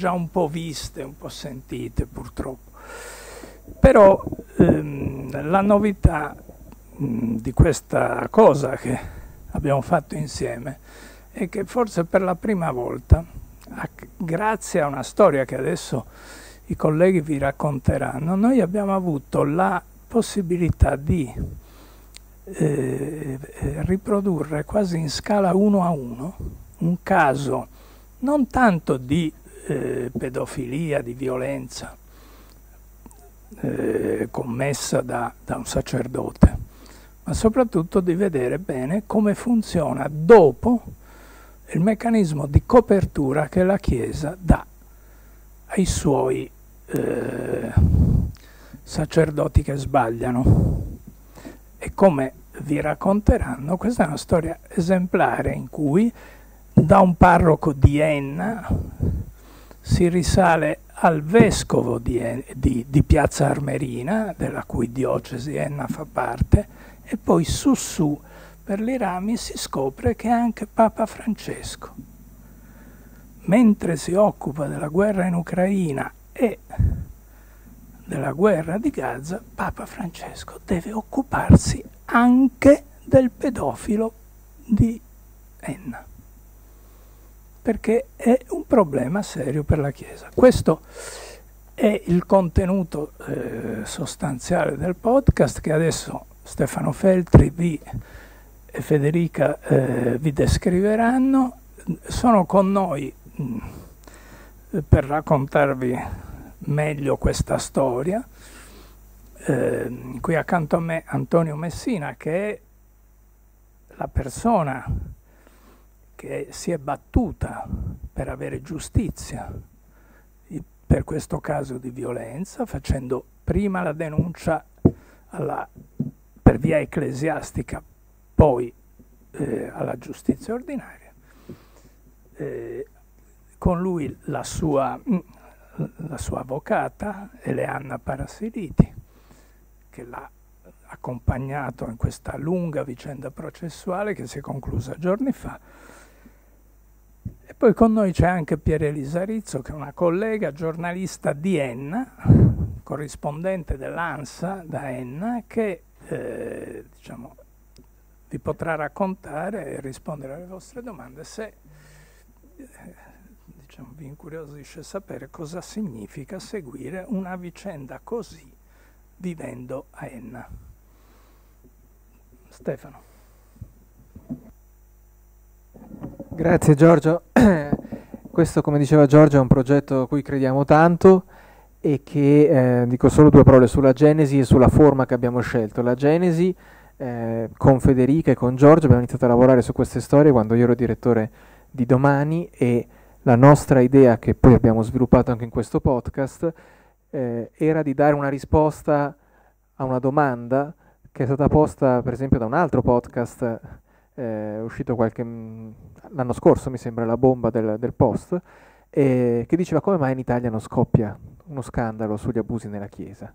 già un po' viste, un po' sentite purtroppo. Però ehm, la novità mh, di questa cosa che abbiamo fatto insieme è che forse per la prima volta, a, grazie a una storia che adesso i colleghi vi racconteranno, noi abbiamo avuto la possibilità di eh, riprodurre quasi in scala uno a uno un caso non tanto di eh, pedofilia, di violenza eh, commessa da, da un sacerdote, ma soprattutto di vedere bene come funziona dopo il meccanismo di copertura che la Chiesa dà ai suoi eh, sacerdoti che sbagliano. E come vi racconteranno, questa è una storia esemplare in cui da un parroco di Enna, si risale al vescovo di, di, di, Piazza Armerina, della cui diocesi Enna fa parte, e poi su su per i rami si scopre che è anche Papa Francesco. Mentre si occupa della guerra in Ucraina e della guerra di Gaza, Papa Francesco deve occuparsi anche del pedofilo di Enna perché è un problema serio per la Chiesa. Questo è il contenuto eh, sostanziale del podcast che adesso Stefano Feltri vi, e Federica eh, vi descriveranno. Sono con noi mh, mm, per raccontarvi meglio questa storia. Eh, qui accanto a me Antonio Messina che è la persona che si è battuta per avere giustizia per questo caso di violenza, facendo prima la denuncia alla, per via ecclesiastica, poi eh, alla giustizia ordinaria. Eh, con lui la sua, la sua avvocata Eleanna Parasiliti, che l'ha accompagnato in questa lunga vicenda processuale che si è conclusa giorni fa, poi con noi c'è anche Pierelisa Rizzo, che è una collega giornalista di Enna, corrispondente dell'ANSA da Enna, che eh, diciamo, vi potrà raccontare e rispondere alle vostre domande se eh, diciamo, vi incuriosisce sapere cosa significa seguire una vicenda così vivendo a Enna. Stefano. Grazie Giorgio. Questo, come diceva Giorgio, è un progetto a cui crediamo tanto e che, eh, dico solo due parole sulla genesi e sulla forma che abbiamo scelto. La genesi, eh, con Federica e con Giorgio abbiamo iniziato a lavorare su queste storie quando io ero direttore di Domani e la nostra idea, che poi abbiamo sviluppato anche in questo podcast, eh, era di dare una risposta a una domanda che è stata posta per esempio da un altro podcast eh, è uscito qualche, l'anno scorso mi sembra la bomba del, del post, eh, che diceva come mai in Italia non scoppia uno scandalo sugli abusi nella Chiesa.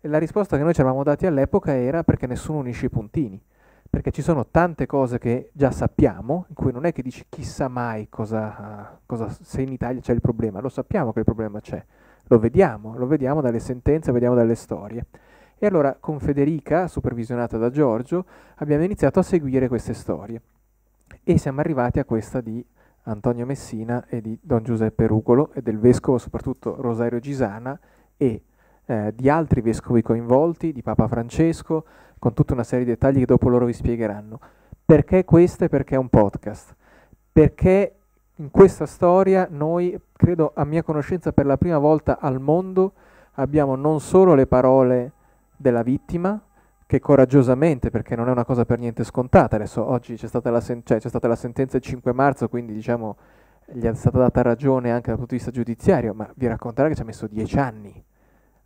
E la risposta che noi ci eravamo dati all'epoca era perché nessuno unisce i puntini, perché ci sono tante cose che già sappiamo, in cui non è che dici chissà mai cosa, cosa se in Italia c'è il problema, lo sappiamo che il problema c'è, lo vediamo, lo vediamo dalle sentenze, lo vediamo dalle storie. E allora con Federica, supervisionata da Giorgio, abbiamo iniziato a seguire queste storie. E siamo arrivati a questa di Antonio Messina e di Don Giuseppe Rugolo e del vescovo soprattutto Rosario Gisana e eh, di altri vescovi coinvolti, di Papa Francesco, con tutta una serie di dettagli che dopo loro vi spiegheranno. Perché questo e perché è un podcast? Perché in questa storia noi, credo a mia conoscenza, per la prima volta al mondo abbiamo non solo le parole della vittima che coraggiosamente, perché non è una cosa per niente scontata, adesso oggi c'è stata la, sen- cioè, c'è stata la sentenza il 5 marzo, quindi diciamo gli è stata data ragione anche dal punto di vista giudiziario, ma vi racconterà che ci ha messo 10 anni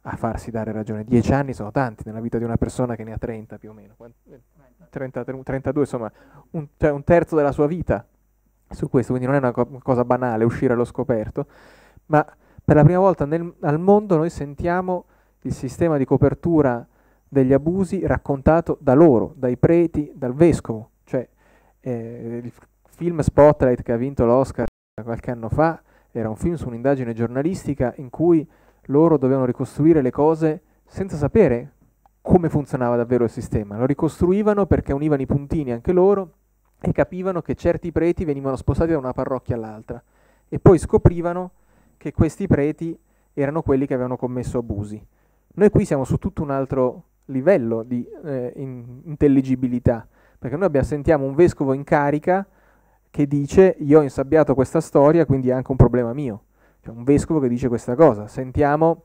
a farsi dare ragione. 10 anni sono tanti nella vita di una persona che ne ha 30 più o meno, 30, 32 eh, insomma, un, cioè un terzo della sua vita su questo, quindi non è una co- cosa banale uscire allo scoperto, ma per la prima volta nel, al mondo noi sentiamo il sistema di copertura degli abusi raccontato da loro, dai preti, dal vescovo. Cioè, eh, il film Spotlight che ha vinto l'Oscar qualche anno fa era un film su un'indagine giornalistica in cui loro dovevano ricostruire le cose senza sapere come funzionava davvero il sistema. Lo ricostruivano perché univano i puntini anche loro e capivano che certi preti venivano spostati da una parrocchia all'altra e poi scoprivano che questi preti erano quelli che avevano commesso abusi. Noi qui siamo su tutto un altro livello di eh, in intelligibilità, perché noi abbiamo, sentiamo un vescovo in carica che dice io ho insabbiato questa storia, quindi è anche un problema mio. Cioè un vescovo che dice questa cosa. Sentiamo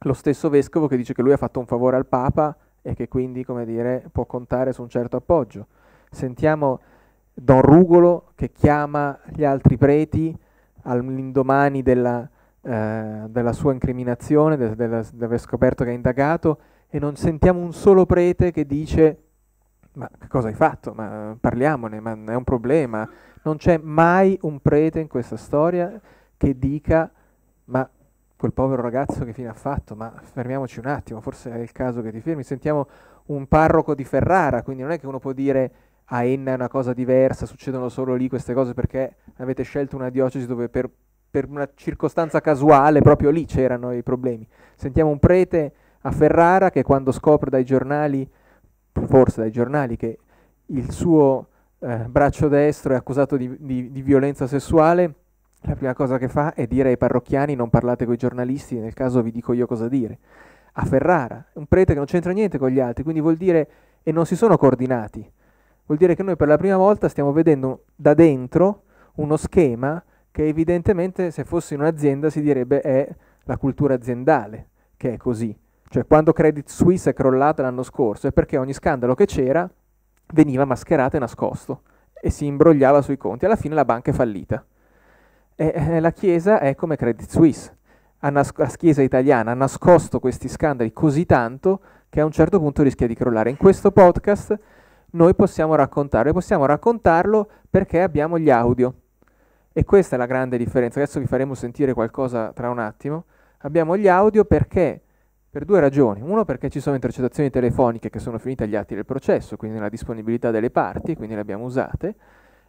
lo stesso vescovo che dice che lui ha fatto un favore al Papa e che quindi, come dire, può contare su un certo appoggio. Sentiamo Don Rugolo che chiama gli altri preti all'indomani della eh, della sua incriminazione, de, de, de, aver scoperto che ha indagato, e non sentiamo un solo prete che dice ma che cosa hai fatto? Ma parliamone, ma è un problema. Non c'è mai un prete in questa storia che dica ma quel povero ragazzo che fine ha fatto, ma fermiamoci un attimo, forse è il caso che ti fermi. Sentiamo un parroco di Ferrara, quindi non è che uno può dire a ah, Enna è una cosa diversa, succedono solo lì queste cose perché avete scelto una diocesi dove per per una circostanza casuale proprio lì c'erano i problemi. Sentiamo un prete a Ferrara che quando scopre dai giornali, forse dai giornali, che il suo eh, braccio destro è accusato di, di, di violenza sessuale, la prima cosa che fa è dire ai parrocchiani non parlate con i giornalisti, nel caso vi dico io cosa dire. A Ferrara, un prete che non c'entra niente con gli altri, quindi vuol dire e non si sono coordinati. Vuol dire che noi per la prima volta stiamo vedendo da dentro uno schema che evidentemente se fossi un'azienda si direbbe è la cultura aziendale che è così. Cioè quando Credit Suisse è crollata l'anno scorso è perché ogni scandalo che c'era veniva mascherato e nascosto e si imbrogliava sui conti. Alla fine la banca è fallita. E, eh, la Chiesa è come Credit Suisse. Nas- la Chiesa italiana ha nascosto questi scandali così tanto che a un certo punto rischia di crollare. In questo podcast noi possiamo raccontarlo e possiamo raccontarlo perché abbiamo gli audio. E questa è la grande differenza. Adesso vi faremo sentire qualcosa tra un attimo. Abbiamo gli audio perché per due ragioni. Uno perché ci sono intercettazioni telefoniche che sono finite agli atti del processo, quindi nella disponibilità delle parti, quindi le abbiamo usate,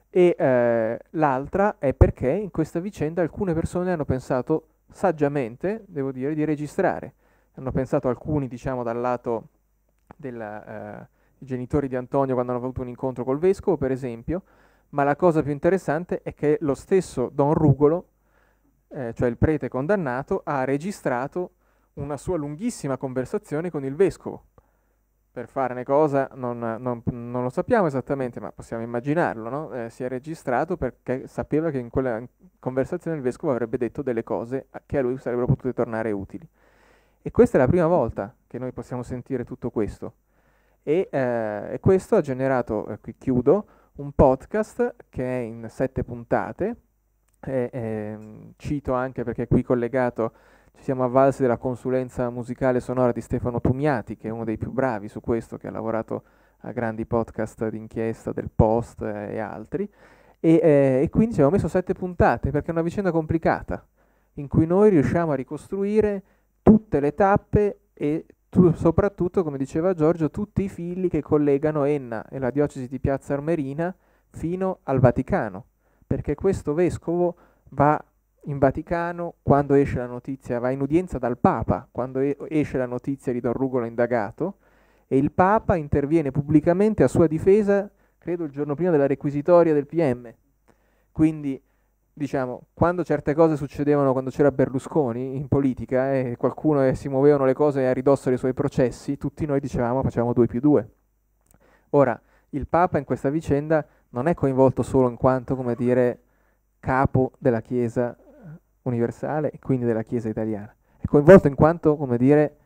e eh, l'altra è perché in questa vicenda alcune persone hanno pensato saggiamente, devo dire, di registrare. Hanno pensato alcuni, diciamo, dal lato dei eh, genitori di Antonio quando hanno avuto un incontro col vescovo, per esempio, ma la cosa più interessante è che lo stesso Don Rugolo, eh, cioè il prete condannato, ha registrato una sua lunghissima conversazione con il vescovo. Per farne cosa non, non, non lo sappiamo esattamente, ma possiamo immaginarlo, no? eh, si è registrato perché sapeva che in quella conversazione il vescovo avrebbe detto delle cose che a lui sarebbero potute tornare utili. E questa è la prima volta che noi possiamo sentire tutto questo. E, eh, e questo ha generato, eh, qui chiudo, un podcast che è in sette puntate, e, e, ehm, cito anche perché qui collegato ci siamo avvalsi della consulenza musicale sonora di Stefano Tumiati, che è uno dei più bravi su questo, che ha lavorato a grandi podcast d'inchiesta del Post eh, e altri. E, eh, e, quindi ci abbiamo messo sette puntate perché è una vicenda complicata in cui noi riusciamo a ricostruire tutte le tappe e tu, soprattutto, come diceva Giorgio, tutti i fili che collegano Enna e la diocesi di Piazza Armerina fino al Vaticano, perché questo vescovo va in Vaticano quando esce la notizia, va in udienza dal Papa quando e- esce la notizia di Don Rugolo indagato e il Papa interviene pubblicamente a sua difesa, credo il giorno prima della requisitoria del PM. Quindi diciamo, quando certe cose succedevano quando c'era Berlusconi in politica e qualcuno eh, si muovevano le cose a ridosso dei suoi processi, tutti noi dicevamo facciamo 2 più 2. Ora, il Papa in questa vicenda non è coinvolto solo in quanto, come dire, capo della Chiesa universale e quindi della Chiesa italiana, è coinvolto in quanto, come dire,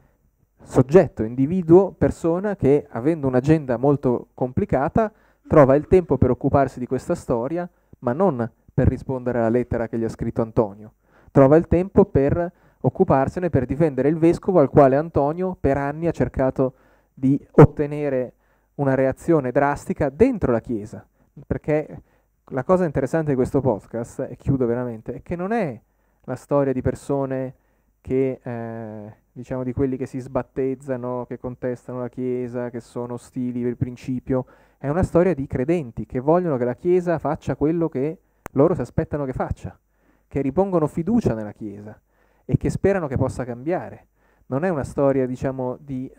soggetto, individuo, persona che, avendo un'agenda molto complicata, trova il tempo per occuparsi di questa storia, ma non per rispondere alla lettera che gli ha scritto Antonio. Trova il tempo per occuparsene, per difendere il vescovo al quale Antonio per anni ha cercato di ottenere una reazione drastica dentro la Chiesa. Perché la cosa interessante di questo podcast, e chiudo veramente, è che non è la storia di persone che, eh, diciamo, di quelli che si sbattezzano, che contestano la Chiesa, che sono ostili per principio, è una storia di credenti che vogliono che la Chiesa faccia quello che loro si aspettano che faccia, che ripongono fiducia nella Chiesa e che sperano che possa cambiare. Non è una storia, diciamo, di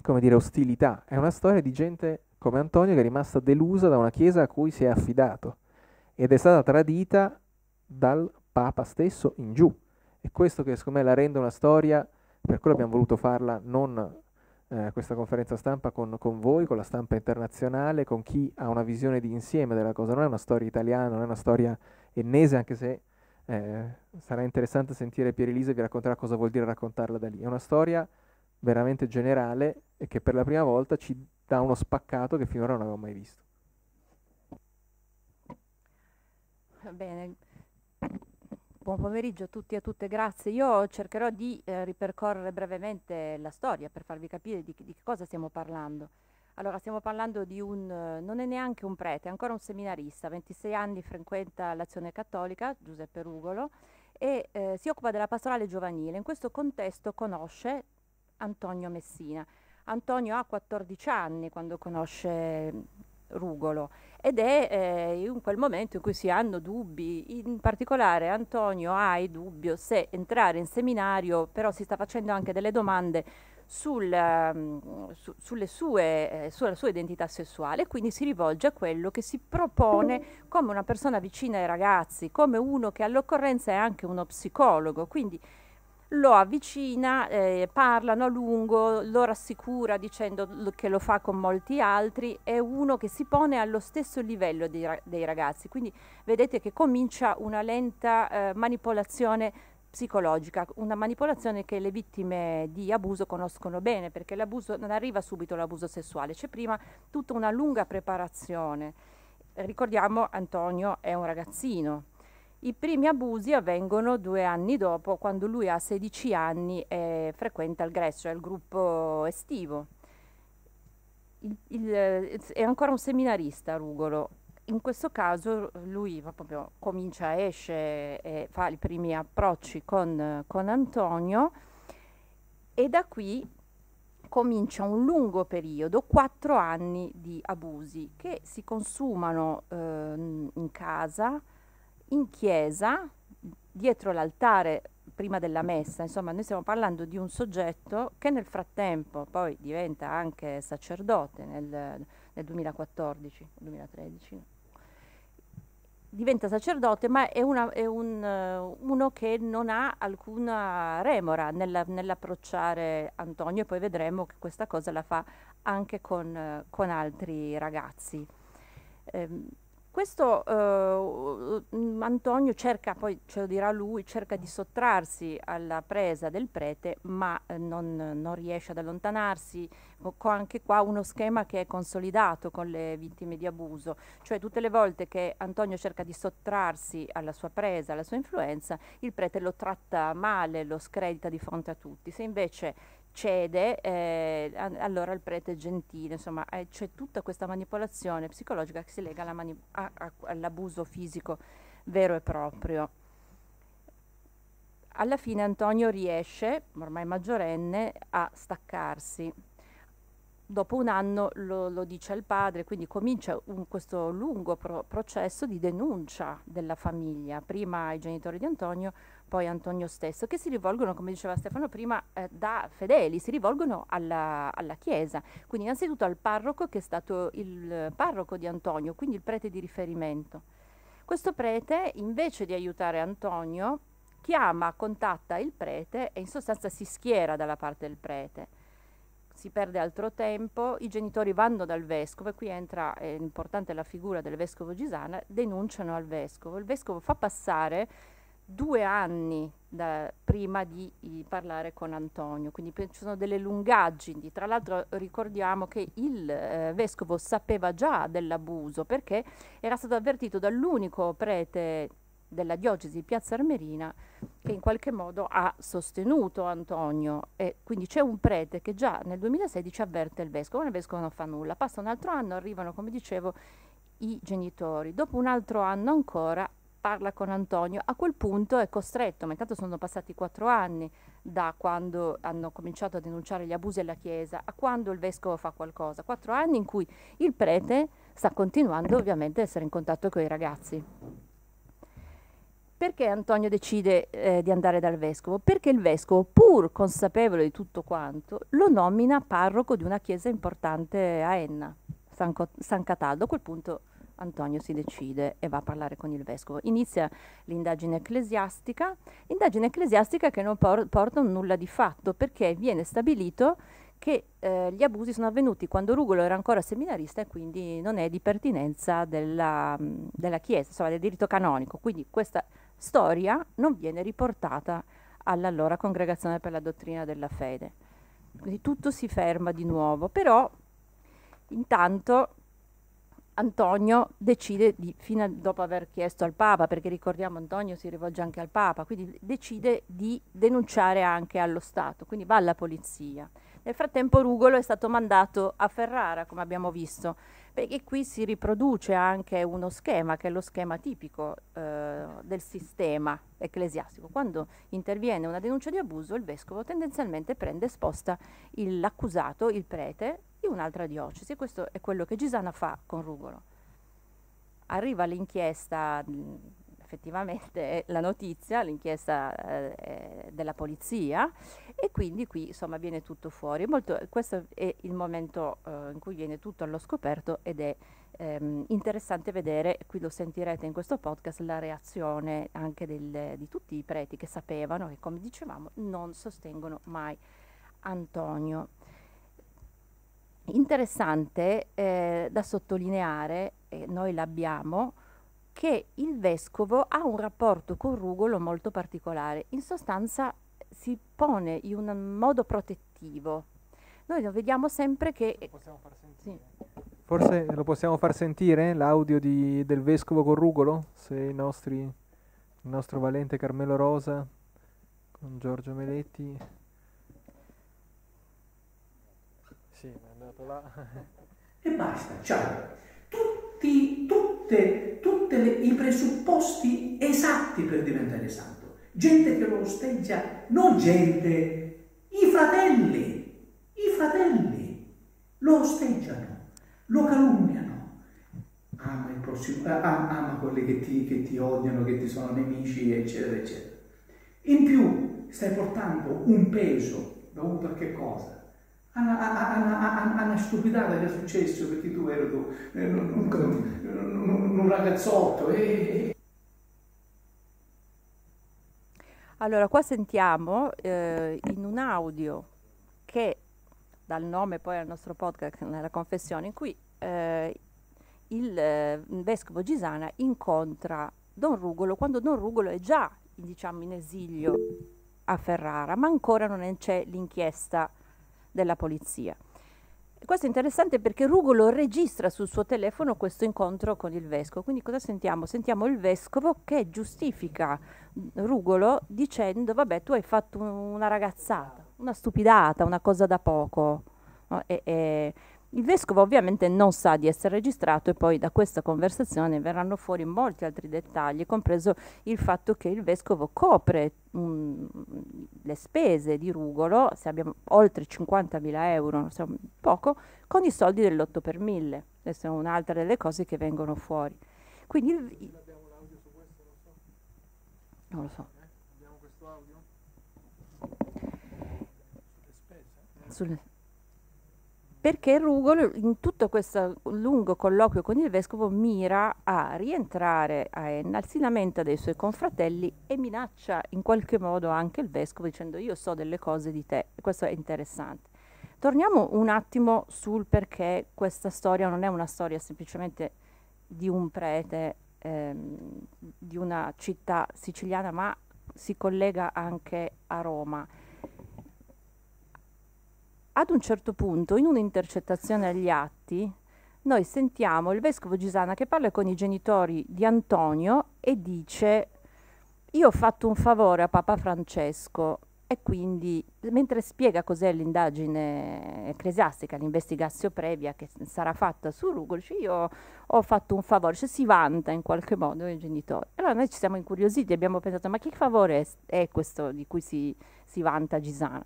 come dire, ostilità, è una storia di gente come Antonio che è rimasta delusa da una Chiesa a cui si è affidato ed è stata tradita dal Papa stesso in giù. E questo che secondo me la rende una storia, per quello abbiamo voluto farla non eh, questa conferenza stampa con, con, voi, con la stampa internazionale, con chi ha una visione di insieme della cosa. Non è una storia italiana, non è una storia ennese, anche se eh, sarà interessante sentire Pierelisa e vi racconterà cosa vuol dire raccontarla da lì. È una storia veramente generale e che per la prima volta ci dà uno spaccato che finora non avevo mai visto. Va bene. Buon pomeriggio a tutti e a tutte, grazie. Io cercherò di eh, ripercorrere brevemente la storia per farvi capire di, di, che cosa stiamo parlando. Allora, stiamo parlando di un, non è neanche un prete, è ancora un seminarista, 26 anni, frequenta l'azione cattolica, Giuseppe Rugolo, e eh, si occupa della pastorale giovanile. In questo contesto conosce Antonio Messina. Antonio ha 14 anni quando conosce mm, Rugolo ed è eh, in quel momento in cui si hanno dubbi, in particolare Antonio ha il dubbio se entrare in seminario, però si sta facendo anche delle domande sul, ehm, su, sulle sue, eh, sulla sua identità sessuale, quindi si rivolge a quello che si propone come una persona vicina ai ragazzi, come uno che all'occorrenza è anche uno psicologo, quindi lo avvicina, eh, parlano a lungo, lo rassicura dicendo che lo fa con molti altri, è uno che si pone allo stesso livello dei, dei ragazzi, quindi vedete che comincia una lenta eh, manipolazione psicologica, una manipolazione che le vittime di abuso conoscono bene, perché l'abuso non arriva subito l'abuso sessuale, c'è prima tutta una lunga preparazione. Ricordiamo Antonio è un ragazzino, i primi abusi avvengono due anni dopo, quando lui ha 16 anni e frequenta il Gresso, è il gruppo estivo. Il, il, eh, è ancora un seminarista Rugolo. In questo caso lui proprio comincia, esce e fa i primi approcci con, con Antonio e da qui comincia un lungo periodo, quattro anni di abusi che si consumano eh, in casa, in chiesa, dietro l'altare prima della messa, insomma noi stiamo parlando di un soggetto che nel frattempo poi diventa anche sacerdote nel, nel 2014, 2013, diventa sacerdote ma è, una, è un, uno che non ha alcuna remora nella, nell'approcciare Antonio e poi vedremo che questa cosa la fa anche con, con altri ragazzi. Ehm, questo eh, Antonio cerca, poi ce lo dirà lui, cerca di sottrarsi alla presa del prete, ma eh, non, non, riesce ad allontanarsi. Ho anche qua uno schema che è consolidato con le vittime di abuso, cioè tutte le volte che Antonio cerca di sottrarsi alla sua presa, alla sua influenza, il prete lo tratta male, lo scredita di fronte a tutti. Se invece cede eh, allora il prete è gentile, insomma eh, c'è tutta questa manipolazione psicologica che si lega alla mani- a, a, all'abuso fisico vero e proprio. Alla fine Antonio riesce, ormai maggiorenne, a staccarsi. Dopo un anno lo, lo dice al padre, quindi comincia un, questo lungo pro- processo di denuncia della famiglia, prima ai genitori di Antonio, poi Antonio stesso, che si rivolgono, come diceva Stefano prima, eh, da fedeli, si rivolgono alla, alla, Chiesa, quindi innanzitutto al parroco che è stato il parroco di Antonio, quindi il prete di riferimento. Questo prete, invece di aiutare Antonio, chiama, contatta il prete e in sostanza si schiera dalla parte del prete. Si perde altro tempo, i genitori vanno dal vescovo e qui entra, è eh, importante la figura del vescovo Gisana, denunciano al vescovo. Il vescovo fa passare due anni da, prima di, di parlare con Antonio, quindi ci sono delle lungaggini. Tra l'altro ricordiamo che il eh, vescovo sapeva già dell'abuso perché era stato avvertito dall'unico prete della diocesi di Piazza Armerina che in qualche modo ha sostenuto Antonio e quindi c'è un prete che già nel 2016 avverte il vescovo, ma il vescovo non fa nulla, passa un altro anno, arrivano come dicevo i genitori, dopo un altro anno ancora parla con Antonio, a quel punto è costretto, ma intanto sono passati quattro anni da quando hanno cominciato a denunciare gli abusi alla Chiesa a quando il vescovo fa qualcosa, quattro anni in cui il prete sta continuando ovviamente ad essere in contatto con i ragazzi. Perché Antonio decide eh, di andare dal vescovo? Perché il vescovo, pur consapevole di tutto quanto, lo nomina parroco di una chiesa importante a Enna, San, Co- San Cataldo. A quel punto Antonio si decide e va a parlare con il vescovo. Inizia l'indagine ecclesiastica, indagine ecclesiastica che non por- porta a nulla di fatto perché viene stabilito che eh, gli abusi sono avvenuti quando Rugolo era ancora seminarista e quindi non è di pertinenza della, mm, della Chiesa, insomma del diritto canonico. Quindi questa storia non viene riportata all'allora Congregazione per la Dottrina della Fede. Quindi tutto si ferma di nuovo, però intanto Antonio decide, di, fino a, dopo aver chiesto al Papa, perché ricordiamo Antonio si rivolge anche al Papa, quindi decide di denunciare anche allo Stato, quindi va alla polizia. Nel frattempo Rugolo è stato mandato a Ferrara, come abbiamo visto, perché qui si riproduce anche uno schema, che è lo schema tipico eh, del sistema ecclesiastico. Quando interviene una denuncia di abuso, il vescovo tendenzialmente prende e sposta l'accusato, il prete, di un'altra diocesi. Questo è quello che Gisana fa con Rugolo. Arriva l'inchiesta, effettivamente la notizia, l'inchiesta eh, della polizia e quindi qui insomma viene tutto fuori. Molto, questo è il momento eh, in cui viene tutto allo scoperto ed è ehm, interessante vedere, qui lo sentirete in questo podcast, la reazione anche del, di tutti i preti che sapevano e come dicevamo non sostengono mai Antonio interessante eh, da sottolineare, eh, noi l'abbiamo, che il vescovo ha un rapporto con Rugolo molto particolare. In sostanza si pone in un modo protettivo. Noi lo vediamo sempre che... possiamo far Sì. Forse lo possiamo far sentire l'audio del vescovo con Rugolo, se i nostri, il nostro valente Carmelo Rosa con Giorgio Meletti. Sì, e basta, ciao. Tutti, tutte, tutte le, i presupposti esatti per diventare santo. Gente che lo osteggia, non gente, i fratelli, i fratelli lo osteggiano, lo calunniano. Ama, il prossimo, eh, ama, ama quelli che ti, che ti odiano, che ti sono nemici, eccetera, eccetera. In più stai portando un peso dovuto a che cosa? a una, stupidata che è successo perché tu eri tu, eh, un, un, un, ragazzotto. Eh, eh, eh. Allora, qua sentiamo eh, in un audio che dal nome poi al nostro podcast nella confessione, in cui eh, il vescovo Gisana incontra Don Rugolo quando Don Rugolo è già diciamo, in esilio a Ferrara, ma ancora non c'è l'inchiesta della polizia. Questo è interessante perché Rugolo registra sul suo telefono questo incontro con il vescovo. Quindi cosa sentiamo? Sentiamo il vescovo che giustifica Rugolo dicendo vabbè tu hai fatto una ragazzata, una stupidata, una cosa da poco. No? E, e, il vescovo ovviamente non sa di essere registrato e poi da questa conversazione verranno fuori molti altri dettagli, compreso il fatto che il vescovo copre mh, mm, le spese di Rugolo, se abbiamo oltre 50.000 euro, non insomma, poco, con i soldi dell'8 per 1000. Questa è un'altra delle cose che vengono fuori. Quindi il, non lo so. Eh? Abbiamo questo audio? Sulle spese? Sulle spese perché Rugolo in tutto questo lungo colloquio con il vescovo mira a rientrare a Enna, si lamenta dei suoi confratelli e minaccia in qualche modo anche il vescovo dicendo io so delle cose di te, questo è interessante. Torniamo un attimo sul perché questa storia non è una storia semplicemente di un prete ehm, di una città siciliana, ma si collega anche a Roma ad un certo punto, in un'intercettazione agli atti, noi sentiamo il vescovo Gisana che parla con i genitori di Antonio e dice io ho fatto un favore a Papa Francesco e quindi mentre spiega cos'è l'indagine ecclesiastica, l'investigatio previa che sarà fatta su Rugol, io ho fatto un favore, cioè si vanta in qualche modo i genitori. Allora noi ci siamo incuriositi, abbiamo pensato ma che favore è, è questo di cui si, si vanta Gisana?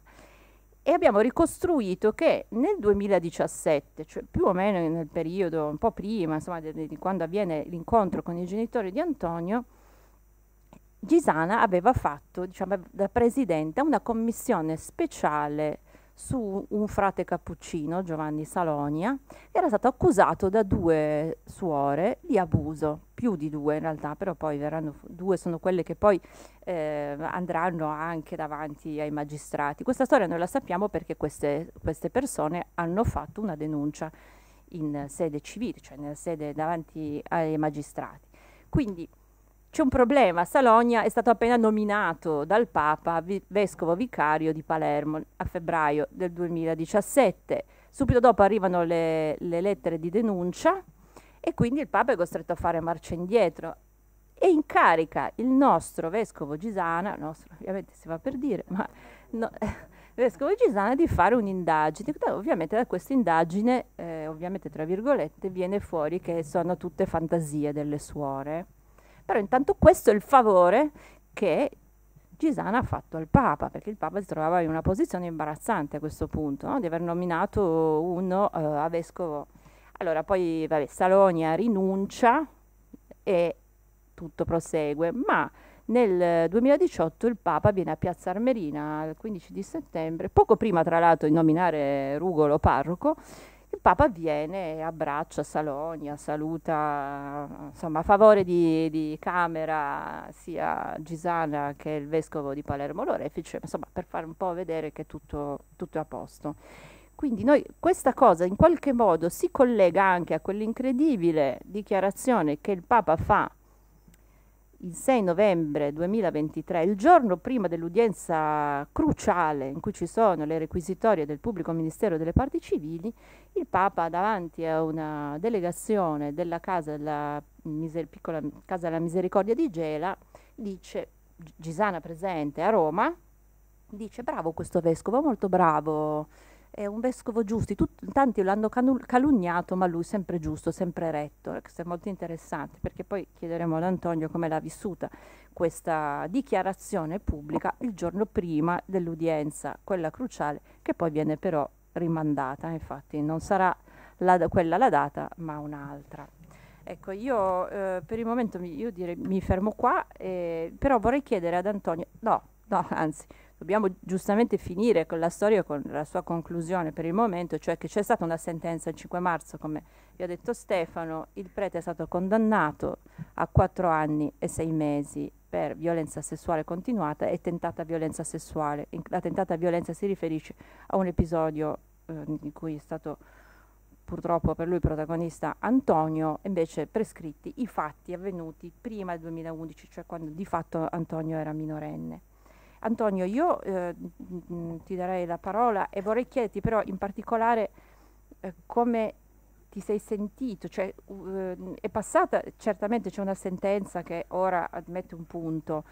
e abbiamo ricostruito che nel 2017, cioè più o meno nel periodo un po' prima, insomma, di, di quando avviene l'incontro con i genitori di Antonio, Gisana aveva fatto, diciamo, da presidente una commissione speciale su un frate cappuccino, Giovanni Salonia, che era stato accusato da due suore di abuso, più di due in realtà, però poi verranno due sono quelle che poi eh, andranno anche davanti ai magistrati. Questa storia noi la sappiamo perché queste, queste persone hanno fatto una denuncia in sede civile, cioè nella sede davanti ai magistrati. Quindi c'è un problema, Salogna è stato appena nominato dal Papa vescovo vicario di Palermo a febbraio del 2017. Subito dopo arrivano le, le lettere di denuncia e quindi il Papa è costretto a fare marcia indietro e incarica il nostro vescovo Gisana, nostro ovviamente si va per dire, ma no, vescovo Gisana di fare un'indagine. Ovviamente da questa indagine, eh, ovviamente tra virgolette, viene fuori che sono tutte fantasie delle suore però intanto questo è il favore che Gisana ha fatto al Papa, perché il Papa si trovava in una posizione imbarazzante a questo punto, no? di aver nominato uno uh, a vescovo. Allora poi vabbè, Salonia rinuncia e tutto prosegue, ma nel 2018 il Papa viene a Piazza Armerina il 15 di settembre, poco prima tra l'altro di nominare Rugolo parroco, Papa viene e abbraccia Salonia, saluta insomma, a favore di, di, Camera sia Gisana che il vescovo di Palermo Lorefice, insomma per far un po' vedere che tutto, tutto è a posto. Quindi noi, questa cosa in qualche modo si collega anche a quell'incredibile dichiarazione che il Papa fa il 6 novembre 2023, il giorno prima dell'udienza cruciale in cui ci sono le requisitorie del pubblico ministero delle parti civili, il Papa davanti a una delegazione della casa della miser- piccola Casa della Misericordia di Gela dice Gisana presente a Roma dice bravo questo vescovo, molto bravo è un vescovo giusto, Tut- tanti lo hanno calunniato, ma lui sempre giusto, sempre retto. Ecco, questo è molto interessante perché poi chiederemo ad Antonio come l'ha vissuta questa dichiarazione pubblica il giorno prima dell'udienza, quella cruciale, che poi viene però rimandata, infatti non sarà la, quella la data, ma un'altra. Ecco, io eh, per il momento mi, dire, mi fermo qua, eh, però vorrei chiedere ad Antonio, no, no, anzi, dobbiamo giustamente finire con la storia con la sua conclusione per il momento, cioè che c'è stata una sentenza il 5 marzo, come vi ha detto Stefano, il prete è stato condannato a 4 anni e 6 mesi per violenza sessuale continuata e tentata violenza sessuale. La tentata violenza si riferisce a un episodio eh, di cui è stato purtroppo per lui protagonista Antonio, invece prescritti i fatti avvenuti prima del 2011, cioè quando di fatto Antonio era minorenne. Antonio, io eh, mm, mm, ti darei la parola e vorrei chiederti però in particolare eh, come ti sei sentito, cioè uh, è passata, certamente c'è una sentenza che ora admette un punto,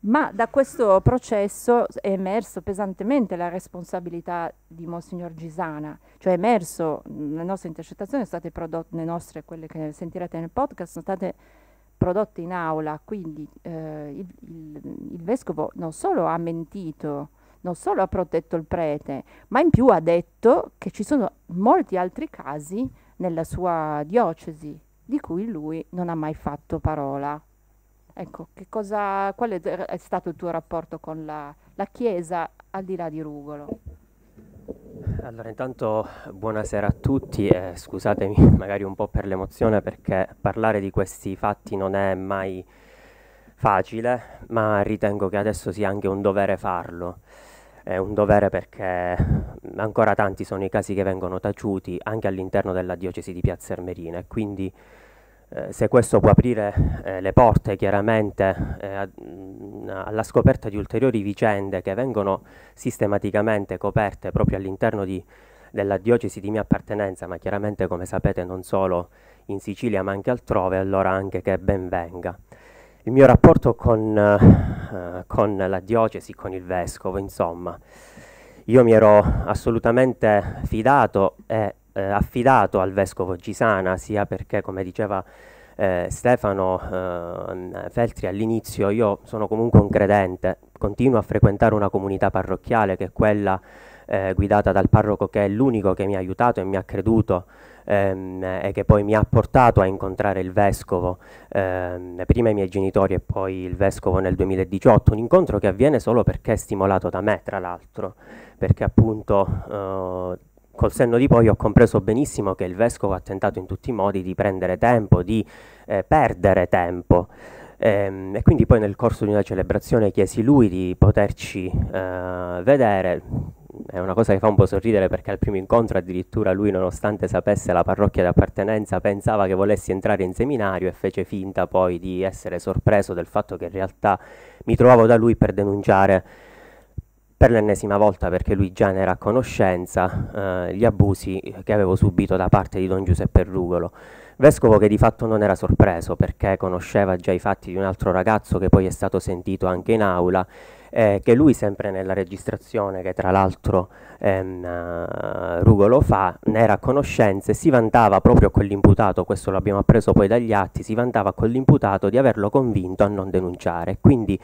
ma da questo processo è emerso pesantemente la responsabilità di Monsignor Gisana, cioè è emerso, mm, le nostre intercettazioni sono state prodotte, le nostre, quelle che sentirete nel podcast, sono state prodotte in aula, quindi eh, il, il, il, vescovo non solo ha mentito, non solo ha protetto il prete, ma in più ha detto che ci sono molti altri casi nella sua diocesi di cui lui non ha mai fatto parola. Ecco, che cosa, qual è, è, stato il tuo rapporto con la, la Chiesa al di là di Rugolo? Allora, intanto buonasera a tutti e scusatemi magari un po' per l'emozione perché parlare di questi fatti non è mai facile, ma ritengo che adesso sia anche un dovere farlo. È un dovere perché ancora tanti sono i casi che vengono taciuti anche all'interno della diocesi di Piazza Ermerina e quindi eh, se questo può aprire eh, le porte chiaramente eh, mm, alla scoperta di ulteriori vicende che vengono sistematicamente coperte proprio all'interno di, della diocesi di mia appartenenza, ma chiaramente come sapete non solo in Sicilia ma anche altrove, allora anche che ben venga. Il mio rapporto con, eh, con la diocesi, con il vescovo, insomma, io mi ero assolutamente fidato e eh, affidato al vescovo Gisana, sia perché, come diceva eh, Stefano eh, Feltri all'inizio, io sono comunque un credente, continuo a frequentare una comunità parrocchiale che è quella eh, guidata dal parroco che è l'unico che mi ha aiutato e mi ha creduto ehm, e che poi mi ha portato a incontrare il vescovo, ehm, prima i miei genitori e poi il vescovo nel 2018, un incontro che avviene solo perché è stimolato da me, tra l'altro, perché appunto eh, col senno di poi ho compreso benissimo che il vescovo ha tentato in tutti i modi di prendere tempo, di eh, perdere tempo. Ehm, e, quindi poi nel corso di una celebrazione chiesi lui di poterci eh, vedere. È una cosa che fa un po' sorridere perché al primo incontro addirittura lui, nonostante sapesse la parrocchia d'appartenenza, pensava che volessi entrare in seminario e fece finta poi di essere sorpreso del fatto che in realtà mi trovavo da lui per denunciare per l'ennesima volta perché lui già ne era a conoscenza, eh, gli abusi che avevo subito da parte di Don Giuseppe Rugolo. Vescovo che di fatto non era sorpreso perché conosceva già i fatti di un altro ragazzo che poi è stato sentito anche in aula, eh, che lui sempre nella registrazione che tra l'altro ehm, eh, Rugolo fa, ne era a conoscenza e si vantava proprio con l'imputato, questo abbiamo appreso poi dagli atti, si vantava con l'imputato di averlo convinto a non denunciare. Quindi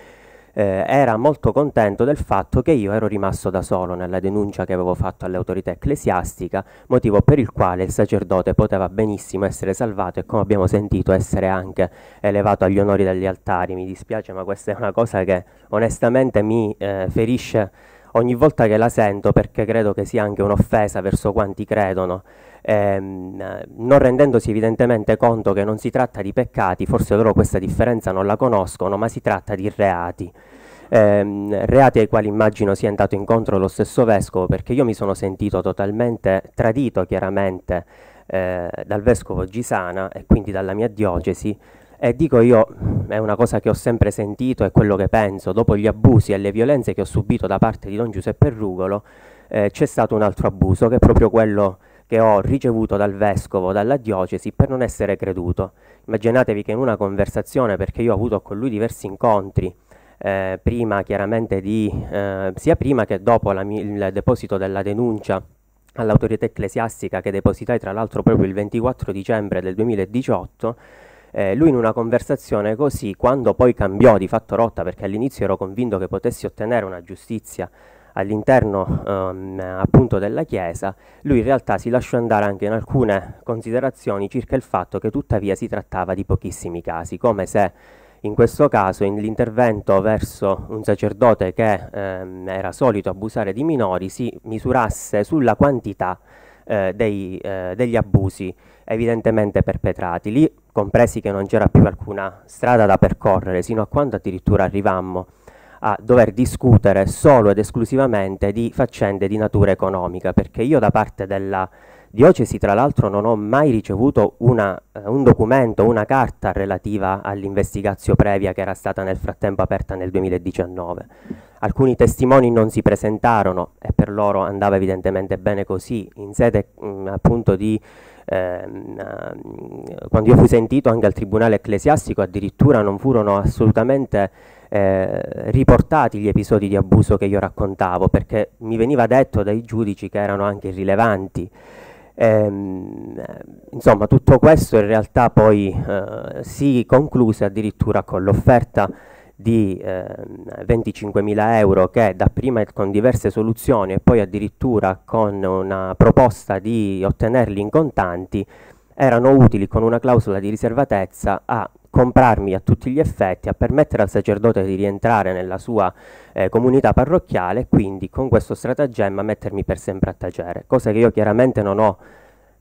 eh, era molto contento del fatto che io ero rimasto da solo nella denuncia che avevo fatto all'autorità ecclesiastica, motivo per il quale il sacerdote poteva benissimo essere salvato e come abbiamo sentito essere anche elevato agli onori degli altari. Mi dispiace ma questa è una cosa che onestamente mi eh, ferisce ogni volta che la sento perché credo che sia anche un'offesa verso quanti credono ehm, non rendendosi evidentemente conto che non si tratta di peccati, forse loro questa differenza non la conoscono, ma si tratta di reati. Ehm, reati ai quali immagino sia andato incontro lo stesso vescovo, perché io mi sono sentito totalmente tradito chiaramente eh, dal vescovo Gisana e quindi dalla mia diocesi. E dico io, è una cosa che ho sempre sentito, è quello che penso, dopo gli abusi e le violenze che ho subito da parte di Don Giuseppe Rugolo, eh, c'è stato un altro abuso, che è proprio quello che ho ricevuto dal vescovo, dalla diocesi, per non essere creduto. Immaginatevi che in una conversazione, perché io ho avuto con lui diversi incontri, eh, prima chiaramente di, eh, sia prima che dopo la, il deposito della denuncia all'autorità ecclesiastica che depositai tra l'altro proprio il 24 dicembre del 2018, eh, lui in una conversazione così, quando poi cambiò di fatto rotta, perché all'inizio ero convinto che potessi ottenere una giustizia all'interno um, appunto della Chiesa, lui in realtà si lasciò andare anche in alcune considerazioni circa il fatto che tuttavia si trattava di pochissimi casi, come se in questo caso in l'intervento verso un sacerdote che ehm, era solito abusare di minori si misurasse sulla quantità eh, dei, eh, degli abusi evidentemente perpetrati, lì compresi che non c'era più alcuna strada da percorrere, sino a quando addirittura arrivammo a dover discutere solo ed esclusivamente di faccende di natura economica, perché io da parte della diocesi tra l'altro non ho mai ricevuto una, eh, un documento, una carta relativa all'investigazione previa che era stata nel frattempo aperta nel 2019. Alcuni testimoni non si presentarono e per loro andava evidentemente bene così, in sede mh, mm, appunto di ehm, ehm, quando io fui sentito anche al Tribunale ecclesiastico addirittura non furono assolutamente eh, riportati gli episodi di abuso che io raccontavo, perché mi veniva detto dai giudici che erano anche irrilevanti. Ehm, insomma, tutto questo in realtà poi eh, si concluse addirittura con l'offerta di eh, 25.000 euro che dapprima con diverse soluzioni e poi addirittura con una proposta di ottenerli in contanti erano utili con una clausola di riservatezza a comprarmi a tutti gli effetti, a permettere al sacerdote di rientrare nella sua eh, comunità parrocchiale e quindi con questo stratagemma mettermi per sempre a tacere, cosa che io chiaramente non ho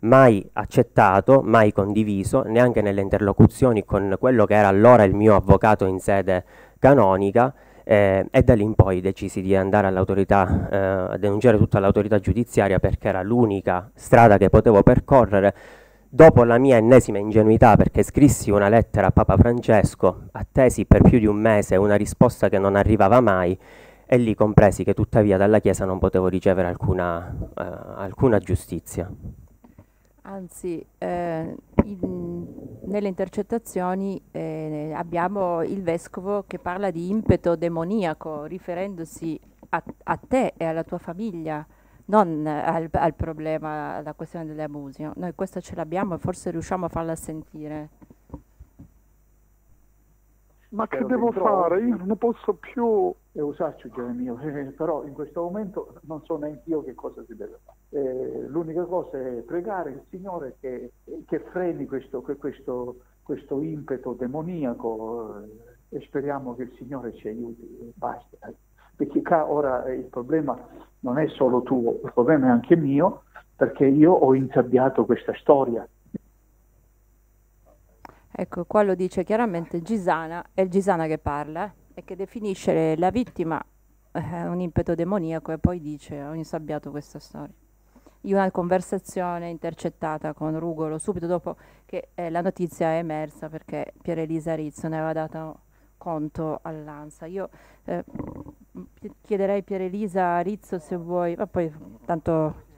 mai accettato, mai condiviso, neanche nelle interlocuzioni con quello che era allora il mio avvocato in sede canonica eh, e da lì in poi decisi di andare all'autorità, eh, a denunciare tutta l'autorità giudiziaria perché era l'unica strada che potevo percorrere Dopo la mia ennesima ingenuità perché scrissi una lettera a Papa Francesco, attesi per più di un mese una risposta che non arrivava mai e lì compresi che tuttavia dalla Chiesa non potevo ricevere alcuna, eh, alcuna giustizia. Anzi, eh, in, nelle intercettazioni eh, abbiamo il vescovo che parla di impeto demoniaco riferendosi a, a te e alla tua famiglia non al, al problema, alla questione degli abusi. Noi questo ce l'abbiamo e forse riusciamo a farla sentire. Ma che devo fare? Io non posso più. È usarci, Geremio, eh, però in questo momento non so neanche io che cosa si deve fare. Eh, l'unica cosa è pregare il Signore che, che freni questo, questo, questo, impeto demoniaco eh, e speriamo che il Signore ci aiuti. Basta perché qua ora eh, il problema non è solo tuo, il problema è anche mio, perché io ho insabbiato questa storia. Ecco, qua lo dice chiaramente Gisana, è il Gisana che parla eh, e che definisce la vittima eh, un impeto demoniaco e poi dice ho insabbiato questa storia. In una conversazione intercettata con Rugolo subito dopo che eh, la notizia è emersa perché Pierelisa Rizzo ne aveva dato conto all'ANSA. Io eh, chiederei Pier Elisa Rizzo se vuoi, ma poi tanto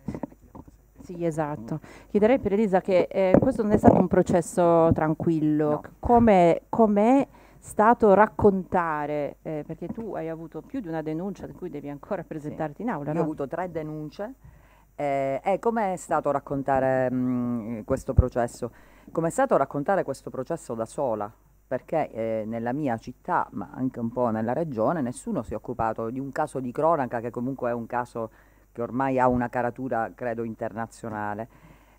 sì, esatto. Chiederei Pier Elisa che eh, questo non è stato un processo tranquillo. No. Come, com'è stato raccontare? Eh, perché tu hai avuto più di una denuncia di cui devi ancora presentarti sì. in aula. Io no? ho avuto tre denunce. Eh, eh, com'è stato raccontare mh, mm, questo processo? Com'è stato raccontare questo processo da sola? perché eh, nella mia città, ma anche un po' nella regione, nessuno si è occupato di un caso di cronaca che comunque è un caso che ormai ha una caratura, credo, internazionale.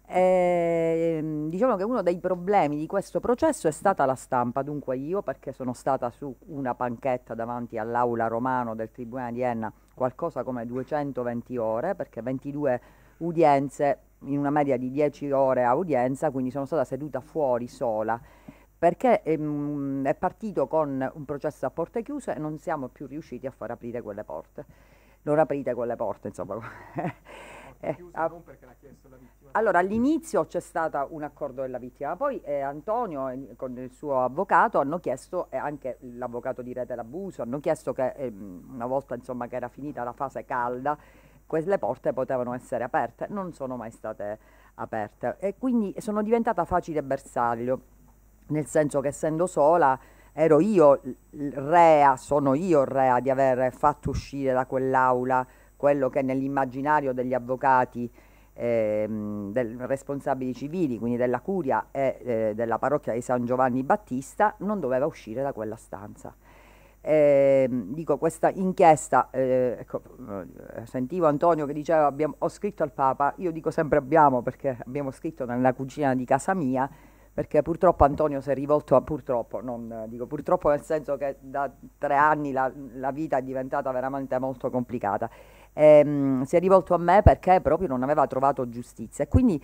E, ehm, diciamo che uno dei problemi di questo processo è stata la stampa, dunque io perché sono stata su una panchetta davanti all'aula romano del Tribunale di Enna qualcosa come 220 ore, perché 22 udienze in una media di 10 ore a udienza, quindi sono stata seduta fuori sola perché ehm, è partito con un processo a porte chiuse e non siamo più riusciti a far aprire quelle porte. Non aprite quelle porte, insomma. Eh, a... Allora, all'inizio c'è stato un accordo della vittima, poi eh, Antonio eh, con il suo avvocato hanno chiesto, e anche l'avvocato di Rete l'Abuso, hanno chiesto che ehm, una volta insomma, che era finita la fase calda, quelle porte potevano essere aperte, non sono mai state aperte e quindi sono diventata facile bersaglio nel senso che essendo sola ero io rea, sono io rea di aver fatto uscire da quell'aula quello che nell'immaginario degli avvocati eh, del, responsabili civili, quindi della curia e eh, della parrocchia di San Giovanni Battista, non doveva uscire da quella stanza. Eh, dico, questa inchiesta, eh, ecco, eh, sentivo Antonio che diceva abbiamo, ho scritto al Papa, io dico sempre abbiamo perché abbiamo scritto nella cucina di casa mia, perché purtroppo Antonio si è rivolto a purtroppo, non dico purtroppo nel senso che da tre anni la, la vita è diventata veramente molto complicata, ehm, si è rivolto a me perché proprio non aveva trovato giustizia e quindi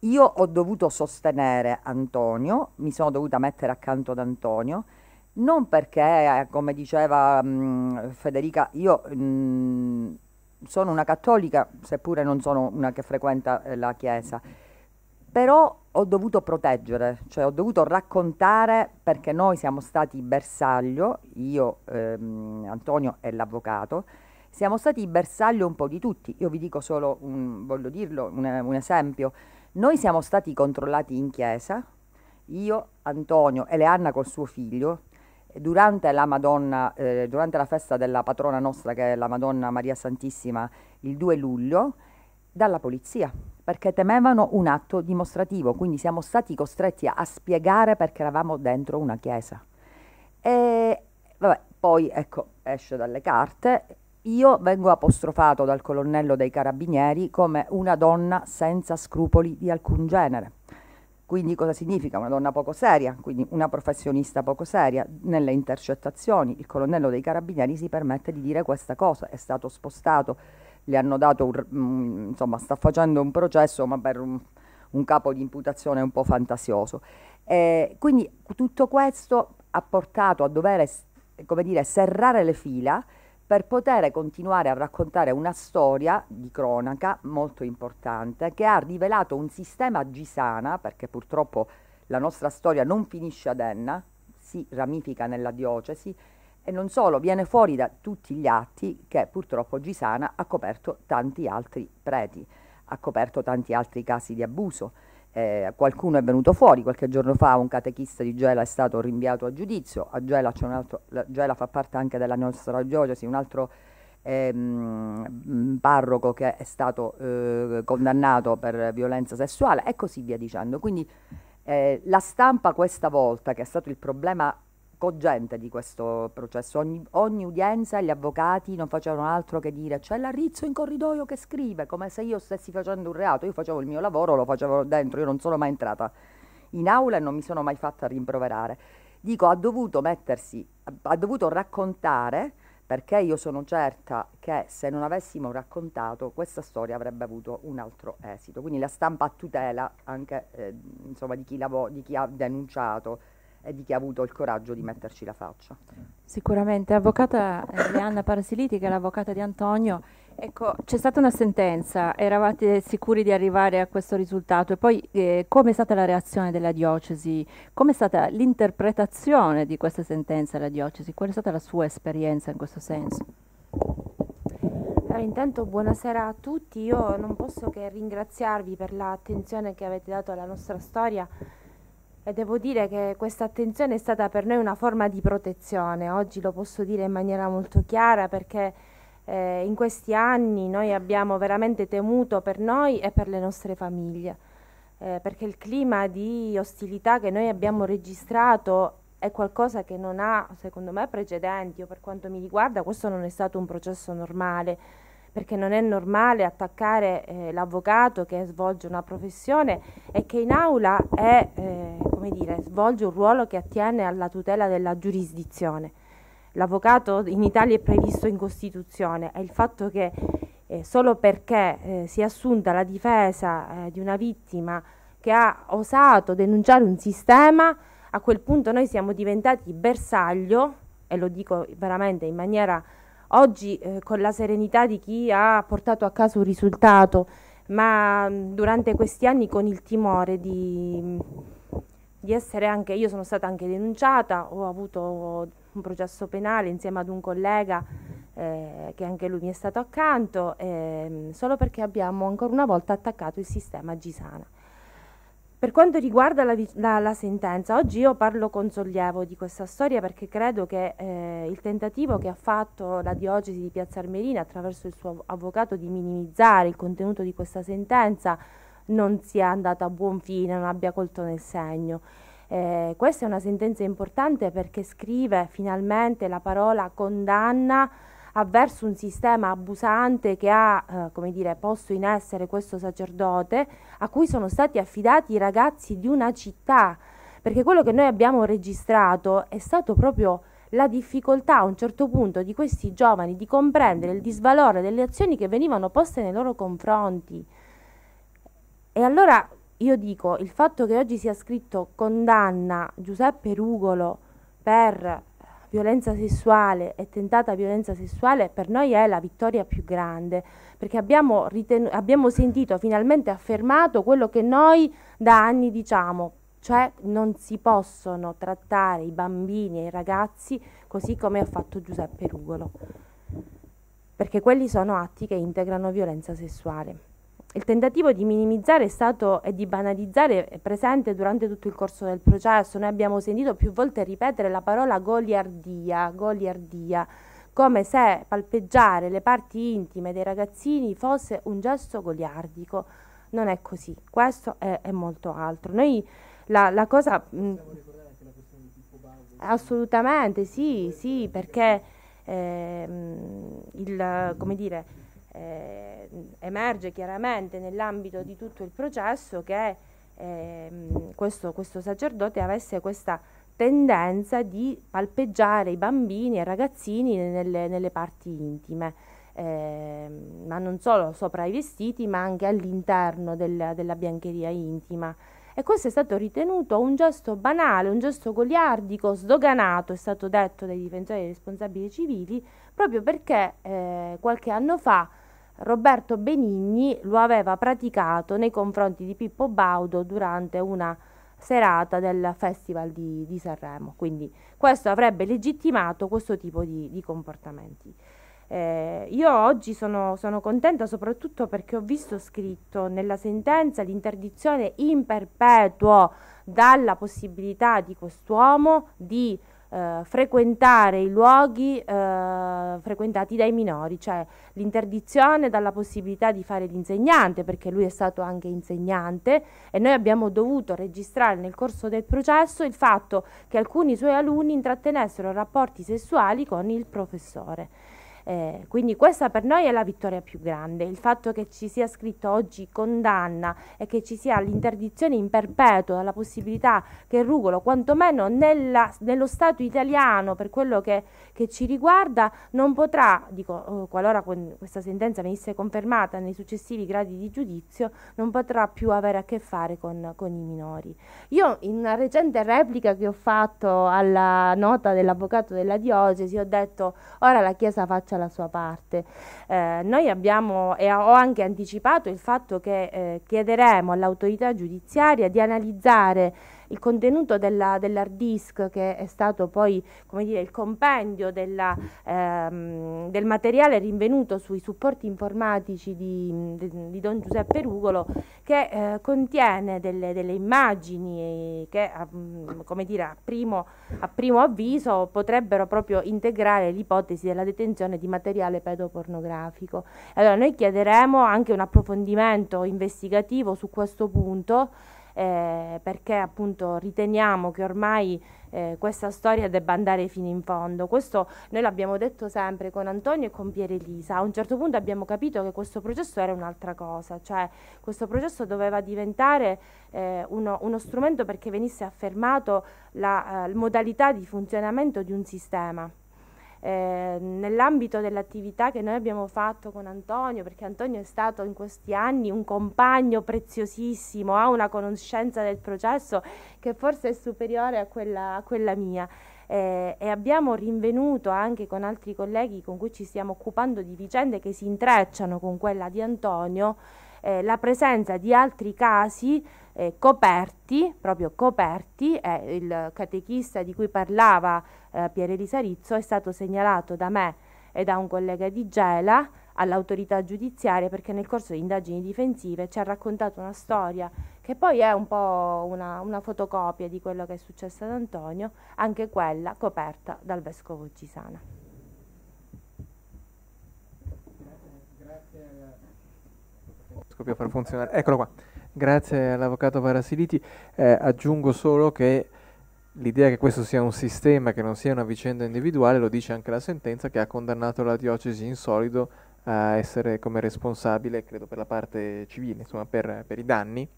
io ho dovuto sostenere Antonio, mi sono dovuta mettere accanto ad Antonio, non perché, come diceva mh, mm, Federica, io... Mh, mm, sono una cattolica, seppure non sono una che frequenta eh, la Chiesa, però ho dovuto proteggere, cioè ho dovuto raccontare perché noi siamo stati bersaglio, io, ehm, Antonio e l'avvocato, siamo stati bersaglio un po' di tutti. Io vi dico solo, un, voglio dirlo, un, un esempio. Noi siamo stati controllati in chiesa, io, Antonio e Leanna col suo figlio, durante la Madonna, eh, durante la festa della patrona nostra che è la Madonna Maria Santissima, il 2 luglio, dalla polizia perché temevano un atto dimostrativo, quindi siamo stati costretti a spiegare perché eravamo dentro una chiesa. E vabbè, poi ecco, esce dalle carte, io vengo apostrofato dal colonnello dei carabinieri come una donna senza scrupoli di alcun genere. Quindi cosa significa? Una donna poco seria, quindi una professionista poco seria. Nelle intercettazioni il colonnello dei carabinieri si permette di dire questa cosa, è stato spostato le hanno dato, un, insomma, sta facendo un processo, ma per un, un capo di imputazione un po' fantasioso. Eh, quindi tutto questo ha portato a dover, come dire, serrare le fila per poter continuare a raccontare una storia di cronaca molto importante che ha rivelato un sistema gisana, perché purtroppo la nostra storia non finisce ad Enna, si ramifica nella diocesi, e non solo, viene fuori da tutti gli atti che purtroppo Gisana ha coperto tanti altri preti, ha coperto tanti altri casi di abuso. Eh, qualcuno è venuto fuori, qualche giorno fa un catechista di Gela è stato rinviato a giudizio, a Gela, c'è un altro, Gela fa parte anche della nostra diocesi, un altro ehm, parroco che è stato eh, condannato per violenza sessuale e così via dicendo. Quindi eh, la stampa questa volta, che è stato il problema cogente di questo processo. Ogni, ogni, udienza gli avvocati non facevano altro che dire c'è la Rizzo in corridoio che scrive, come se io stessi facendo un reato, io facevo il mio lavoro, lo facevo dentro, io non sono mai entrata in aula e non mi sono mai fatta rimproverare. Dico, ha dovuto mettersi, ha dovuto raccontare, perché io sono certa che se non avessimo raccontato questa storia avrebbe avuto un altro esito. Quindi la stampa a tutela anche eh, insomma, di, chi di chi ha denunciato e di chi ha avuto il coraggio di metterci la faccia. Sicuramente, avvocata eh, Anna Parasiliti, che è l'avvocata di Antonio, ecco, c'è stata una sentenza, eravate sicuri di arrivare a questo risultato e poi eh, come è stata la reazione della diocesi, come è stata l'interpretazione di questa sentenza della diocesi, qual è stata la sua esperienza in questo senso? Allora, intanto buonasera a tutti, io non posso che ringraziarvi per l'attenzione che avete dato alla nostra storia e devo dire che questa attenzione è stata per noi una forma di protezione, oggi lo posso dire in maniera molto chiara perché eh, in questi anni noi abbiamo veramente temuto per noi e per le nostre famiglie, eh, perché il clima di ostilità che noi abbiamo registrato è qualcosa che non ha, secondo me, precedenti o per quanto mi riguarda questo non è stato un processo normale perché non è normale attaccare eh, l'avvocato che svolge una professione e che in aula è, eh, dire, svolge un ruolo che attiene alla tutela della giurisdizione. L'avvocato in Italia è previsto in Costituzione e il fatto che eh, solo perché eh, si è assunta la difesa eh, di una vittima che ha osato denunciare un sistema, a quel punto noi siamo diventati bersaglio, e lo dico veramente in maniera Oggi eh, con la serenità di chi ha portato a casa un risultato, ma mh, mm, durante questi anni con il timore di, mm, di, essere anche, io sono stata anche denunciata, ho avuto un processo penale insieme ad un collega eh, che anche lui mi è stato accanto, eh, solo perché abbiamo ancora una volta attaccato il sistema Gisana. Per quanto riguarda la, la, la, sentenza, oggi io parlo con sollievo di questa storia perché credo che eh, il tentativo che ha fatto la diocesi di Piazza Armerina attraverso il suo avvocato di minimizzare il contenuto di questa sentenza non sia andato a buon fine, non abbia colto nel segno. Eh, questa è una sentenza importante perché scrive finalmente la parola condanna avverso un sistema abusante che ha eh, dire, posto in essere questo sacerdote, a cui sono stati affidati i ragazzi di una città, perché quello che noi abbiamo registrato è stato proprio la difficoltà a un certo punto di questi giovani di comprendere il disvalore delle azioni che venivano poste nei loro confronti. E allora io dico, il fatto che oggi sia scritto condanna Giuseppe Rugolo per violenza sessuale e tentata violenza sessuale per noi è la vittoria più grande, perché abbiamo, abbiamo sentito finalmente affermato quello che noi da anni diciamo, cioè non si possono trattare i bambini e i ragazzi così come ha fatto Giuseppe Rugolo, perché quelli sono atti che integrano violenza sessuale il tentativo di minimizzare è stato e di banalizzare è presente durante tutto il corso del processo. Noi abbiamo sentito più volte ripetere la parola goliardia, goliardia come se palpeggiare le parti intime dei ragazzini fosse un gesto goliardico. Non è così, questo è, è molto altro. Noi la, la cosa... Mh, mm, assolutamente, sì, sì, perché eh, il, come dire, eh, emerge chiaramente nell'ambito di tutto il processo che eh, questo, questo sacerdote avesse questa tendenza di palpeggiare i bambini e i ragazzini nelle, nelle parti intime, eh, ma non solo sopra i vestiti, ma anche all'interno del, della biancheria intima. E questo è stato ritenuto un gesto banale, un gesto goliardico, sdoganato, è stato detto dai difensori dei responsabili civili, proprio perché eh, qualche anno fa Roberto Benigni lo aveva praticato nei confronti di Pippo Baudo durante una serata del Festival di, di Sanremo. Quindi questo avrebbe legittimato questo tipo di, di comportamenti. Eh, io oggi sono, sono, contenta soprattutto perché ho visto scritto nella sentenza l'interdizione in perpetuo dalla possibilità di quest'uomo di eh, frequentare i luoghi eh, frequentati dai minori, cioè l'interdizione dalla possibilità di fare l'insegnante, perché lui è stato anche insegnante e noi abbiamo dovuto registrare nel corso del processo il fatto che alcuni suoi alunni intrattenessero rapporti sessuali con il professore. Eh, quindi questa per noi è la vittoria più grande, il fatto che ci sia scritto oggi condanna e che ci sia l'interdizione in perpetuo, la possibilità che Rugolo quantomeno nella, nello Stato italiano per quello che che ci riguarda non potrà, dico, eh, qualora questa sentenza venisse confermata nei successivi gradi di giudizio, non potrà più avere a che fare con, con i minori. Io in una recente replica che ho fatto alla nota dell'avvocato della diocesi ho detto ora la Chiesa faccia la sua parte. Eh, noi abbiamo e ho anche anticipato il fatto che eh, chiederemo all'autorità giudiziaria di analizzare il contenuto della, dell'hard disk che è stato poi dire, il compendio della, ehm, del materiale rinvenuto sui supporti informatici di, di Don Giuseppe Rugolo che eh, contiene delle, delle, immagini che a, ehm, dire, a, primo, a primo avviso potrebbero proprio integrare l'ipotesi della detenzione di materiale pedopornografico. Allora noi chiederemo anche un approfondimento investigativo su questo punto eh, perché appunto riteniamo che ormai eh, questa storia debba andare fino in fondo. Questo noi l'abbiamo detto sempre con Antonio e con Pier Elisa. A un certo punto abbiamo capito che questo processo era un'altra cosa, cioè questo processo doveva diventare eh, uno, uno, strumento perché venisse affermato la, eh, la modalità di funzionamento di un sistema eh, nell'ambito dell'attività che noi abbiamo fatto con Antonio, perché Antonio è stato in questi anni un compagno preziosissimo, ha una conoscenza del processo che forse è superiore a quella, a quella mia. Eh, e abbiamo rinvenuto anche con altri colleghi con cui ci stiamo occupando di vicende che si intrecciano con quella di Antonio eh, la presenza di altri casi eh, coperti, proprio coperti, eh, il catechista di cui parlava eh, Pierelisa Rizzo è stato segnalato da me e da un collega di Gela all'autorità giudiziaria perché nel corso di indagini difensive ci ha raccontato una storia che poi è un po' una, una fotocopia di quello che è successo ad Antonio, anche quella coperta dal vescovo Cisana. riesco più a far funzionare. Eccolo qua. Grazie all'avvocato Varasiliti. Eh, aggiungo solo che l'idea che questo sia un sistema, che non sia una vicenda individuale, lo dice anche la sentenza che ha condannato la diocesi in solido a essere come responsabile, credo, per la parte civile, insomma, per, per i danni.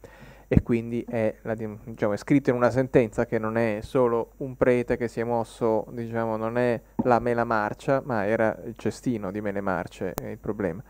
E quindi è, la, diciamo, è, scritto in una sentenza che non è solo un prete che si è mosso, diciamo, non è la mela marcia, ma era il cestino di mele marce il problema.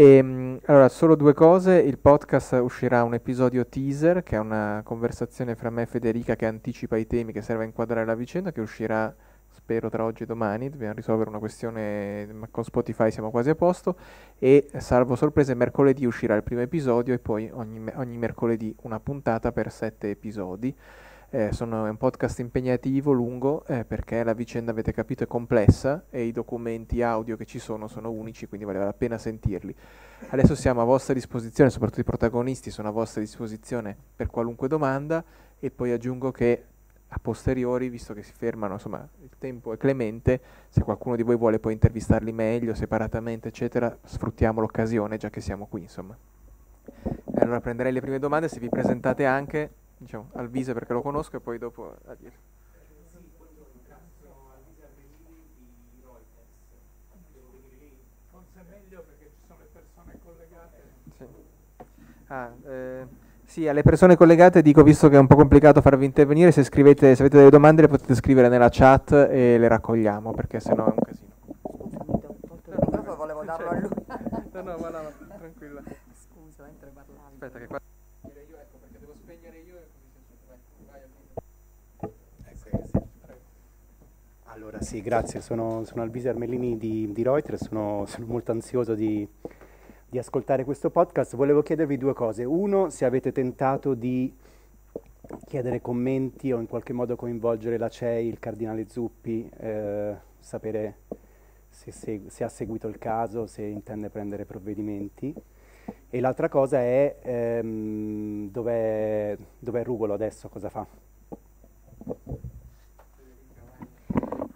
E, ehm, allora, solo due cose, il podcast uscirà un episodio teaser, che è una conversazione fra me e Federica che anticipa i temi che serve a inquadrare la vicenda, che uscirà spero tra oggi e domani, dobbiamo risolvere una questione, ma con Spotify siamo quasi a posto, e salvo sorprese mercoledì uscirà il primo episodio e poi ogni, ogni mercoledì una puntata per sette episodi. Eh, sono, è un podcast impegnativo, lungo, eh, perché la vicenda, avete capito, è complessa e i documenti audio che ci sono sono unici, quindi valeva la pena sentirli. Adesso siamo a vostra disposizione, soprattutto i protagonisti sono a vostra disposizione per qualunque domanda e poi aggiungo che a posteriori, visto che si fermano, insomma, il tempo è clemente, se qualcuno di voi vuole poi intervistarli meglio, separatamente, eccetera, sfruttiamo l'occasione, già che siamo qui, insomma. Allora prenderei le prime domande, se vi presentate anche diciamo, al Vise perché lo conosco e poi dopo a dire. Ah, eh, sì, alle persone collegate dico, visto che è un po' complicato farvi intervenire, se, scrivete, se avete delle domande le potete scrivere nella chat e le raccogliamo, perché sennò è un casino. Scusami, volevo darlo a lui. No, no, no, Sì, grazie, sono, sono Alvise Armellini di, di Reuters, sono, sono molto ansioso di, di ascoltare questo podcast. Volevo chiedervi due cose. Uno, se avete tentato di chiedere commenti o in qualche modo coinvolgere la CEI, il cardinale Zuppi, eh, sapere se, se, se, ha seguito il caso, se intende prendere provvedimenti. E l'altra cosa è ehm, dov'è, dov'è Rugolo adesso, cosa fa?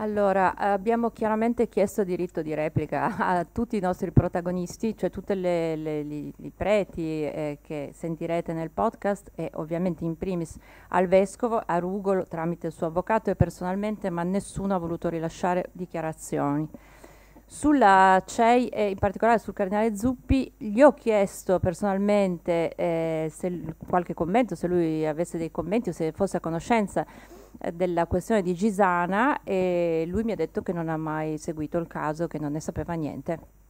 Allora, abbiamo chiaramente chiesto diritto di replica a tutti i nostri protagonisti, cioè tutti i preti eh, che sentirete nel podcast e ovviamente in primis al Vescovo, a Rugolo tramite il suo avvocato e personalmente, ma nessuno ha voluto rilasciare dichiarazioni. Sulla CEI e in particolare sul Cardinale Zuppi gli ho chiesto personalmente eh, se qualche commento, se lui avesse dei commenti o se fosse a conoscenza eh, della questione di Gisana e lui mi ha detto che non ha mai seguito il caso, che non ne sapeva niente.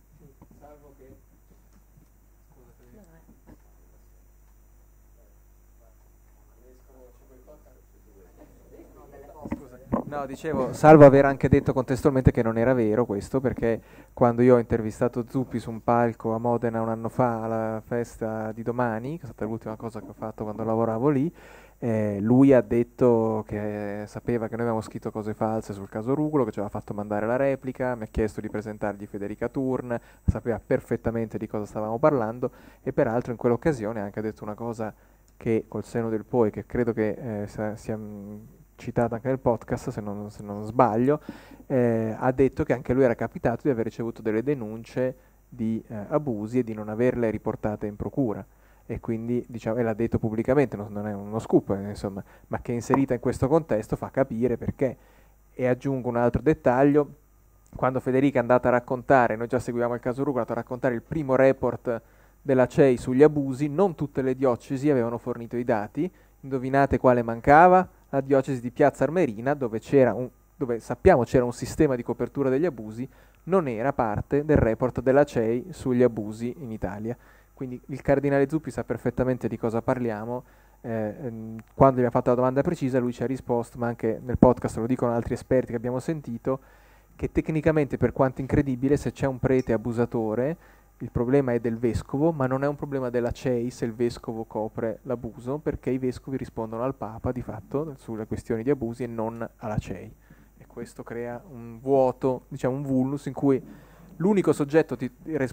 No, dicevo, salvo aver anche detto contestualmente che non era vero questo, perché quando io ho intervistato Zuppi su un palco a Modena un anno fa alla festa di domani, che è stata l'ultima cosa che ho fatto quando lavoravo lì, eh, lui ha detto che sapeva che noi avevamo scritto cose false sul caso Rugolo, che ci aveva fatto mandare la replica, mi ha chiesto di presentargli Federica Turn, sapeva perfettamente di cosa stavamo parlando e peraltro in quell'occasione ha anche detto una cosa che col seno del poi, che credo che eh, sia, mm, citata anche nel podcast, se non, se non sbaglio, eh, ha detto che anche lui era capitato di aver ricevuto delle denunce di eh, abusi e di non averle riportate in procura e quindi diciamo, e l'ha detto pubblicamente, non, non è uno scoop, eh, insomma, ma che è inserita in questo contesto fa capire perché. E aggiungo un altro dettaglio, quando Federica è andata a raccontare, noi già seguiamo il caso Rugo, a raccontare il primo report della CEI sugli abusi, non tutte le diocesi avevano fornito i dati, indovinate quale mancava? La diocesi di Piazza Armerina, dove, un, dove sappiamo c'era un sistema di copertura degli abusi, non era parte del report della CEI sugli abusi in Italia. Quindi il cardinale Zuppi sa perfettamente di cosa parliamo. Eh, ehm, quando gli ha fatto la domanda precisa lui ci ha risposto, ma anche nel podcast lo dicono altri esperti che abbiamo sentito, che tecnicamente per quanto incredibile se c'è un prete abusatore il problema è del vescovo, ma non è un problema della CEI se il vescovo copre l'abuso, perché i vescovi rispondono al Papa di fatto sulle questioni di abusi e non alla CEI. E questo crea un vuoto, diciamo un vulnus in cui l'unico soggetto ti,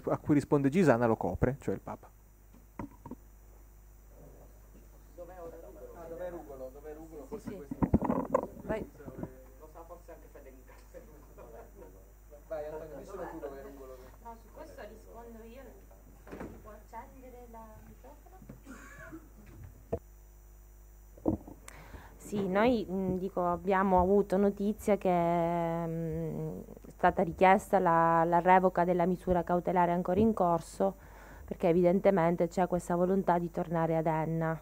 a cui risponde Gisana lo copre, cioè il Papa. Dov'è ah, dov Rugolo? Dov'è Rugolo? Forse sì. questo Vai. Lo sa forse anche Federica. Vai Antonio, dici tu dov'è Rugolo. No, su questo rispondo io. Si può accendere la microfono? Sì, noi mh, dico, abbiamo avuto notizia che mh, stata richiesta la, la revoca della misura cautelare ancora in corso perché evidentemente c'è questa volontà di tornare ad Enna.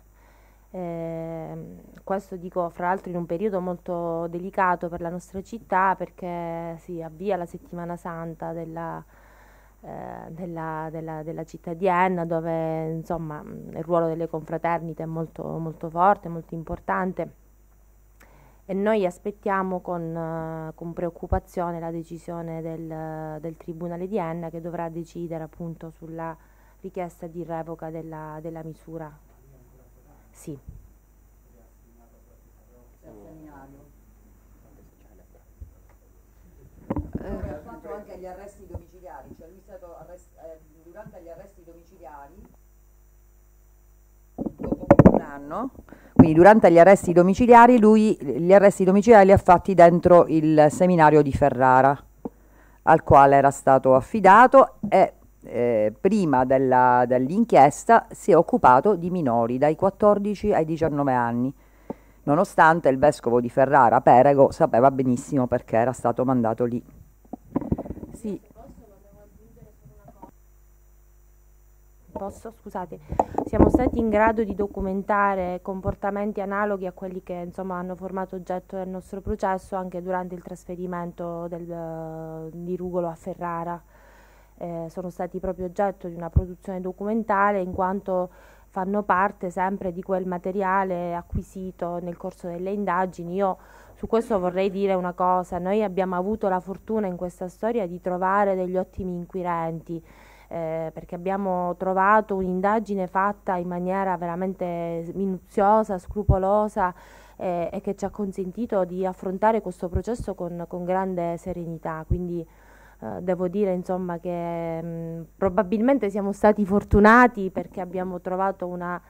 Eh, questo dico fra l'altro in un periodo molto delicato per la nostra città perché si avvia la settimana santa della, eh, della, della, della città di Enna dove insomma il ruolo delle confraternite è molto, molto forte, molto importante e noi aspettiamo con, eh, con preoccupazione la decisione del, del, Tribunale di Enna che dovrà decidere appunto sulla richiesta di revoca della, della misura. Sì. Eh. Quanto anche agli arresti domiciliari, cioè lui è stato arrest, eh, durante gli arresti domiciliari dopo un anno quindi durante gli arresti domiciliari, lui gli arresti domiciliari li ha fatti dentro il seminario di Ferrara, al quale era stato affidato e eh, prima dell'inchiesta si è occupato di minori dai 14 ai 19 anni, nonostante il vescovo di Ferrara, Perego, sapeva benissimo perché era stato mandato lì. posso, scusate, siamo stati in grado di documentare comportamenti analoghi a quelli che insomma, hanno formato oggetto del nostro processo anche durante il trasferimento del, di Rugolo a Ferrara. Eh, sono stati proprio oggetto di una produzione documentale in quanto fanno parte sempre di quel materiale acquisito nel corso delle indagini. Io su questo vorrei dire una cosa, noi abbiamo avuto la fortuna in questa storia di trovare degli ottimi inquirenti eh, perché abbiamo trovato un'indagine fatta in maniera veramente minuziosa, scrupolosa eh, e che ci ha consentito di affrontare questo processo con, con grande serenità. Quindi eh, devo dire insomma, che mh, mm, probabilmente siamo stati fortunati perché abbiamo trovato una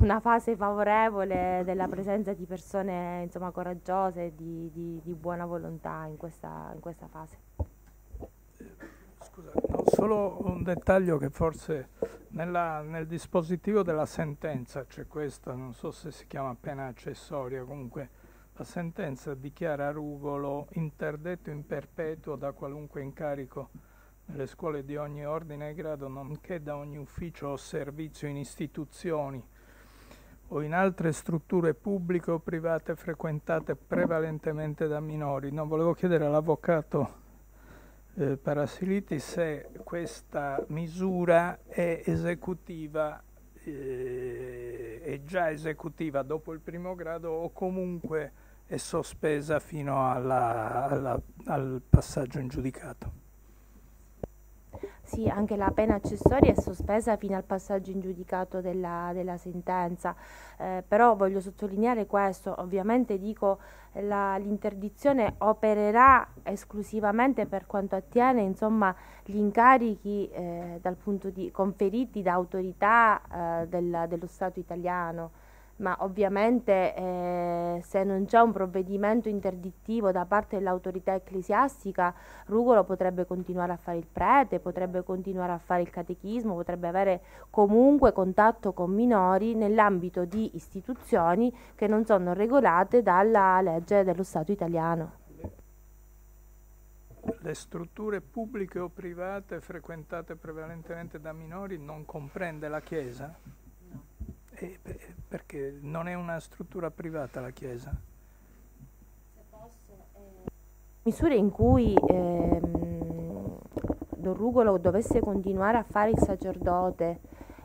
una fase favorevole della presenza di persone insomma, coraggiose e di, di, di, buona volontà in questa, in questa fase. Solo un dettaglio che forse nella, nel dispositivo della sentenza c'è questa, non so se si chiama pena accessoria, comunque la sentenza dichiara Rugolo interdetto in perpetuo da qualunque incarico nelle scuole di ogni ordine e grado, nonché da ogni ufficio o servizio in istituzioni o in altre strutture pubbliche o private frequentate prevalentemente da minori. Non volevo chiedere all'avvocato eh, Parasiliti se questa misura è esecutiva eh, è già esecutiva dopo il primo grado o comunque è sospesa fino alla, alla, al passaggio in giudicato. Sì, anche la pena accessoria è sospesa fino al passaggio in giudicato della, della sentenza, eh, però voglio sottolineare questo, ovviamente dico la, l'interdizione opererà esclusivamente per quanto attiene insomma, gli incarichi eh, di, conferiti da autorità eh, della, dello Stato italiano ma ovviamente eh, se non c'è un provvedimento interdittivo da parte dell'autorità ecclesiastica, Rugolo potrebbe continuare a fare il prete, potrebbe continuare a fare il catechismo, potrebbe avere comunque contatto con minori nell'ambito di istituzioni che non sono regolate dalla legge dello Stato italiano. Le strutture pubbliche o private frequentate prevalentemente da minori non comprende la Chiesa? No. E eh, perché non è una struttura privata la Chiesa? Se posso, Misure in cui ehm, Don Rugolo dovesse continuare a fare il sacerdote,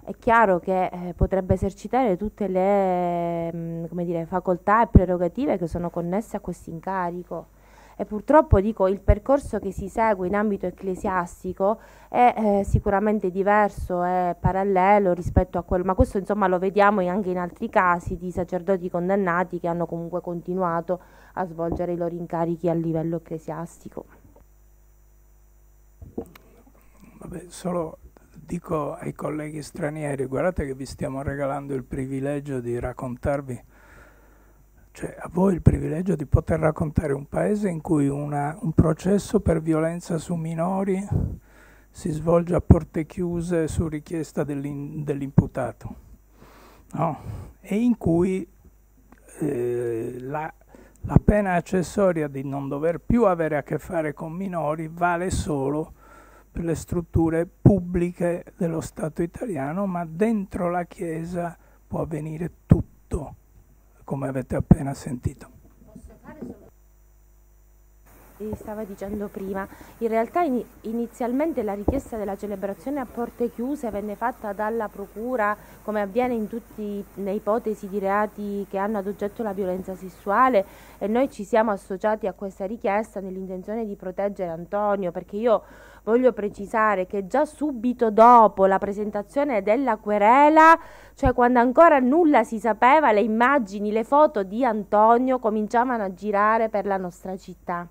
è chiaro che eh, potrebbe esercitare tutte le mh, mm, dire, facoltà e prerogative che sono connesse a questo incarico e purtroppo dico il percorso che si segue in ambito ecclesiastico è eh, sicuramente diverso, è parallelo rispetto a quello, ma questo insomma lo vediamo anche in altri casi di sacerdoti condannati che hanno comunque continuato a svolgere i loro incarichi a livello ecclesiastico. Vabbè, solo dico ai colleghi stranieri, guardate che vi stiamo regalando il privilegio di raccontarvi cioè, a voi il privilegio di poter raccontare un paese in cui una, un processo per violenza su minori si svolge a porte chiuse su richiesta dell'imputato no? e in cui eh, la, la pena accessoria di non dover più avere a che fare con minori vale solo per le strutture pubbliche dello Stato italiano, ma dentro la Chiesa può avvenire tutto come avete appena sentito. Stava dicendo prima, in realtà inizialmente la richiesta della celebrazione a porte chiuse venne fatta dalla Procura, come avviene in tutte le ipotesi di reati che hanno ad oggetto la violenza sessuale e noi ci siamo associati a questa richiesta nell'intenzione di proteggere Antonio perché io voglio precisare che già subito dopo la presentazione della querela, cioè quando ancora nulla si sapeva, le immagini, le foto di Antonio cominciavano a girare per la nostra città.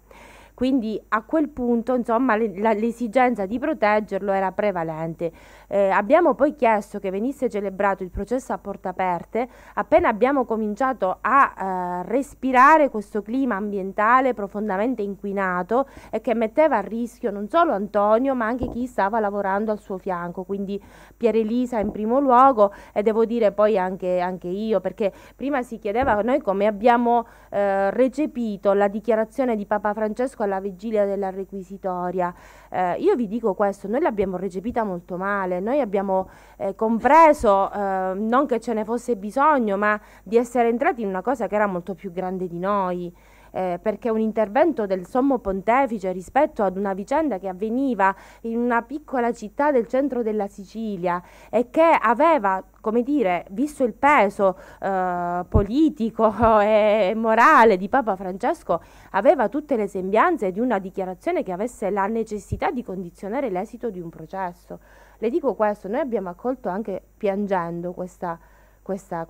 Quindi a quel punto, insomma, l'esigenza di proteggerlo era prevalente. Eh, abbiamo poi chiesto che venisse celebrato il processo a porte aperte appena abbiamo cominciato a eh, respirare questo clima ambientale profondamente inquinato e che metteva a rischio non solo Antonio ma anche chi stava lavorando al suo fianco, quindi Pier Elisa in primo luogo e devo dire poi anche, anche io perché prima si chiedeva noi come abbiamo eh, recepito la dichiarazione di Papa Francesco alla vigilia della requisitoria. Eh, io vi dico questo, noi l'abbiamo recepita molto male, noi abbiamo eh, compreso, eh, non che ce ne fosse bisogno, ma di essere entrati in una cosa che era molto più grande di noi. Eh, perché un intervento del sommo pontefice rispetto ad una vicenda che avveniva in una piccola città del centro della Sicilia e che aveva come dire, visto il peso eh, politico e morale di Papa Francesco, aveva tutte le sembianze di una dichiarazione che avesse la necessità di condizionare l'esito di un processo. Le dico questo, noi abbiamo accolto anche piangendo questa questo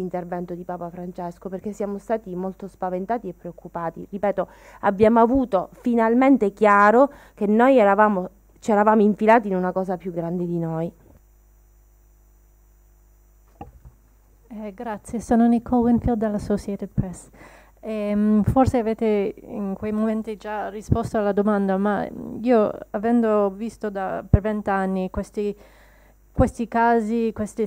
intervento di Papa Francesco perché siamo stati molto spaventati e preoccupati. Ripeto, abbiamo avuto finalmente chiaro che noi eravamo, ci eravamo infilati in una cosa più grande di noi. Eh, grazie, sono Nicole Winfield dell'Associated Press. E, ehm, forse avete in quei momenti già risposto alla domanda, ma io avendo visto da, per vent'anni questi, questi, casi, questo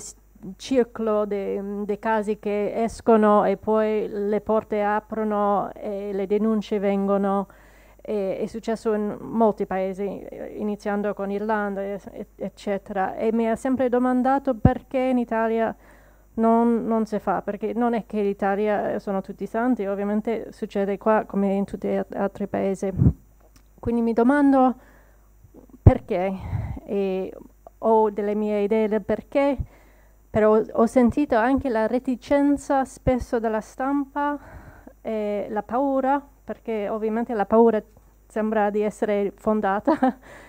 circolo dei casi che escono e poi le porte aprono e le denunce vengono, e, è successo in molti paesi, iniziando con Irlanda, eccetera, e mi ha sempre domandato perché in Italia non, non si fa, perché non è che l'Italia eh, sono tutti santi, ovviamente succede qua come in tutti gli altri paesi. Quindi mi domando perché, e ho delle mie idee del perché, però ho sentito anche la reticenza spesso della stampa e la paura, perché ovviamente la paura sembra di essere fondata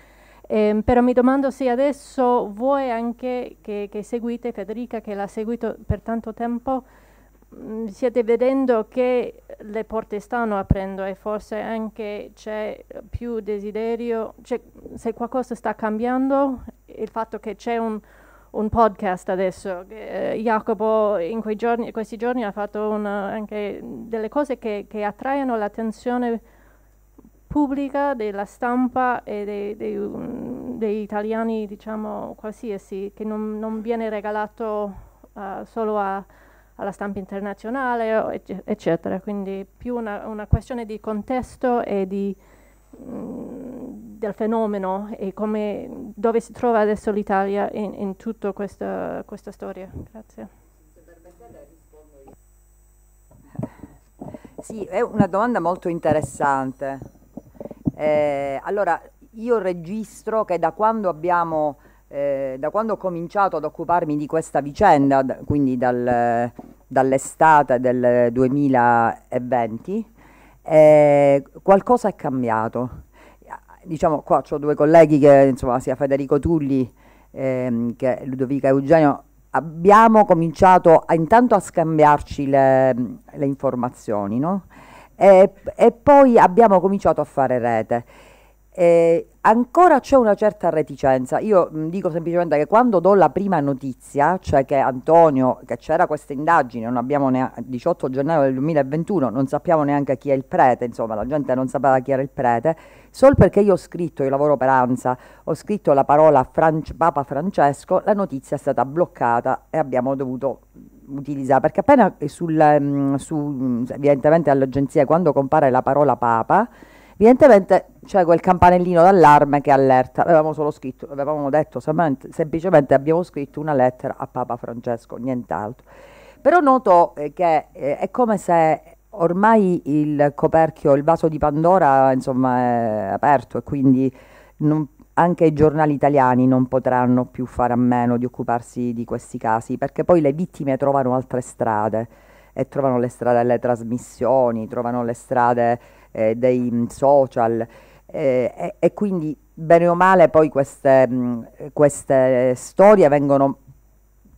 Eh, però mi domando se adesso voi anche che, che, seguite Federica, che l'ha seguito per tanto tempo, mh, mm, siete vedendo che le porte stanno aprendo e forse anche c'è più desiderio, cioè, se qualcosa sta cambiando, il fatto che c'è un, un podcast adesso. Eh, Jacopo in giorni, questi giorni ha fatto una, anche delle cose che, che attraiano l'attenzione pubblica della stampa e dei, dei, dei italiani, diciamo, qualsiasi, che non, non viene regalato uh, solo a, alla stampa internazionale, eccetera. Quindi più una, una questione di contesto e di, mh, mm, del fenomeno e come, dove si trova adesso l'Italia in, in tutta questa, questa storia. Grazie. Sì, è una domanda molto interessante. Eh, allora, io registro che da quando abbiamo... Eh, da quando ho cominciato ad occuparmi di questa vicenda, quindi dal, dall'estate del 2020, eh, qualcosa è cambiato. Diciamo, qua ho due colleghi che, insomma, sia Federico Tulli ehm, che Ludovica Eugenio, abbiamo cominciato a, intanto a scambiarci le, le informazioni, no? E, e poi abbiamo cominciato a fare rete. E ancora c'è una certa reticenza. Io mh, dico semplicemente che quando do la prima notizia, cioè che Antonio, che c'era questa indagine, non abbiamo neanche 18 gennaio del 2021, non sappiamo neanche chi è il prete, insomma la gente non sapeva chi era il prete, solo perché io ho scritto, io lavoro per ANSA, ho scritto la parola Franc Papa Francesco, la notizia è stata bloccata e abbiamo dovuto utilizza, perché appena sul, ehm, su, mm, evidentemente all'agenzia quando compare la parola Papa, evidentemente c'è quel campanellino d'allarme che allerta, avevamo solo scritto, avevamo detto semplicemente abbiamo scritto una lettera a Papa Francesco, nient'altro. Però noto eh, che eh, è come se ormai il coperchio, il vaso di Pandora, insomma, è aperto e quindi non, anche i giornali italiani non potranno più fare a meno di occuparsi di questi casi, perché poi le vittime trovano altre strade, e trovano le strade delle trasmissioni, trovano le strade eh, dei mm, social, eh, e, e, quindi bene o male poi queste, mh, mm, queste storie vengono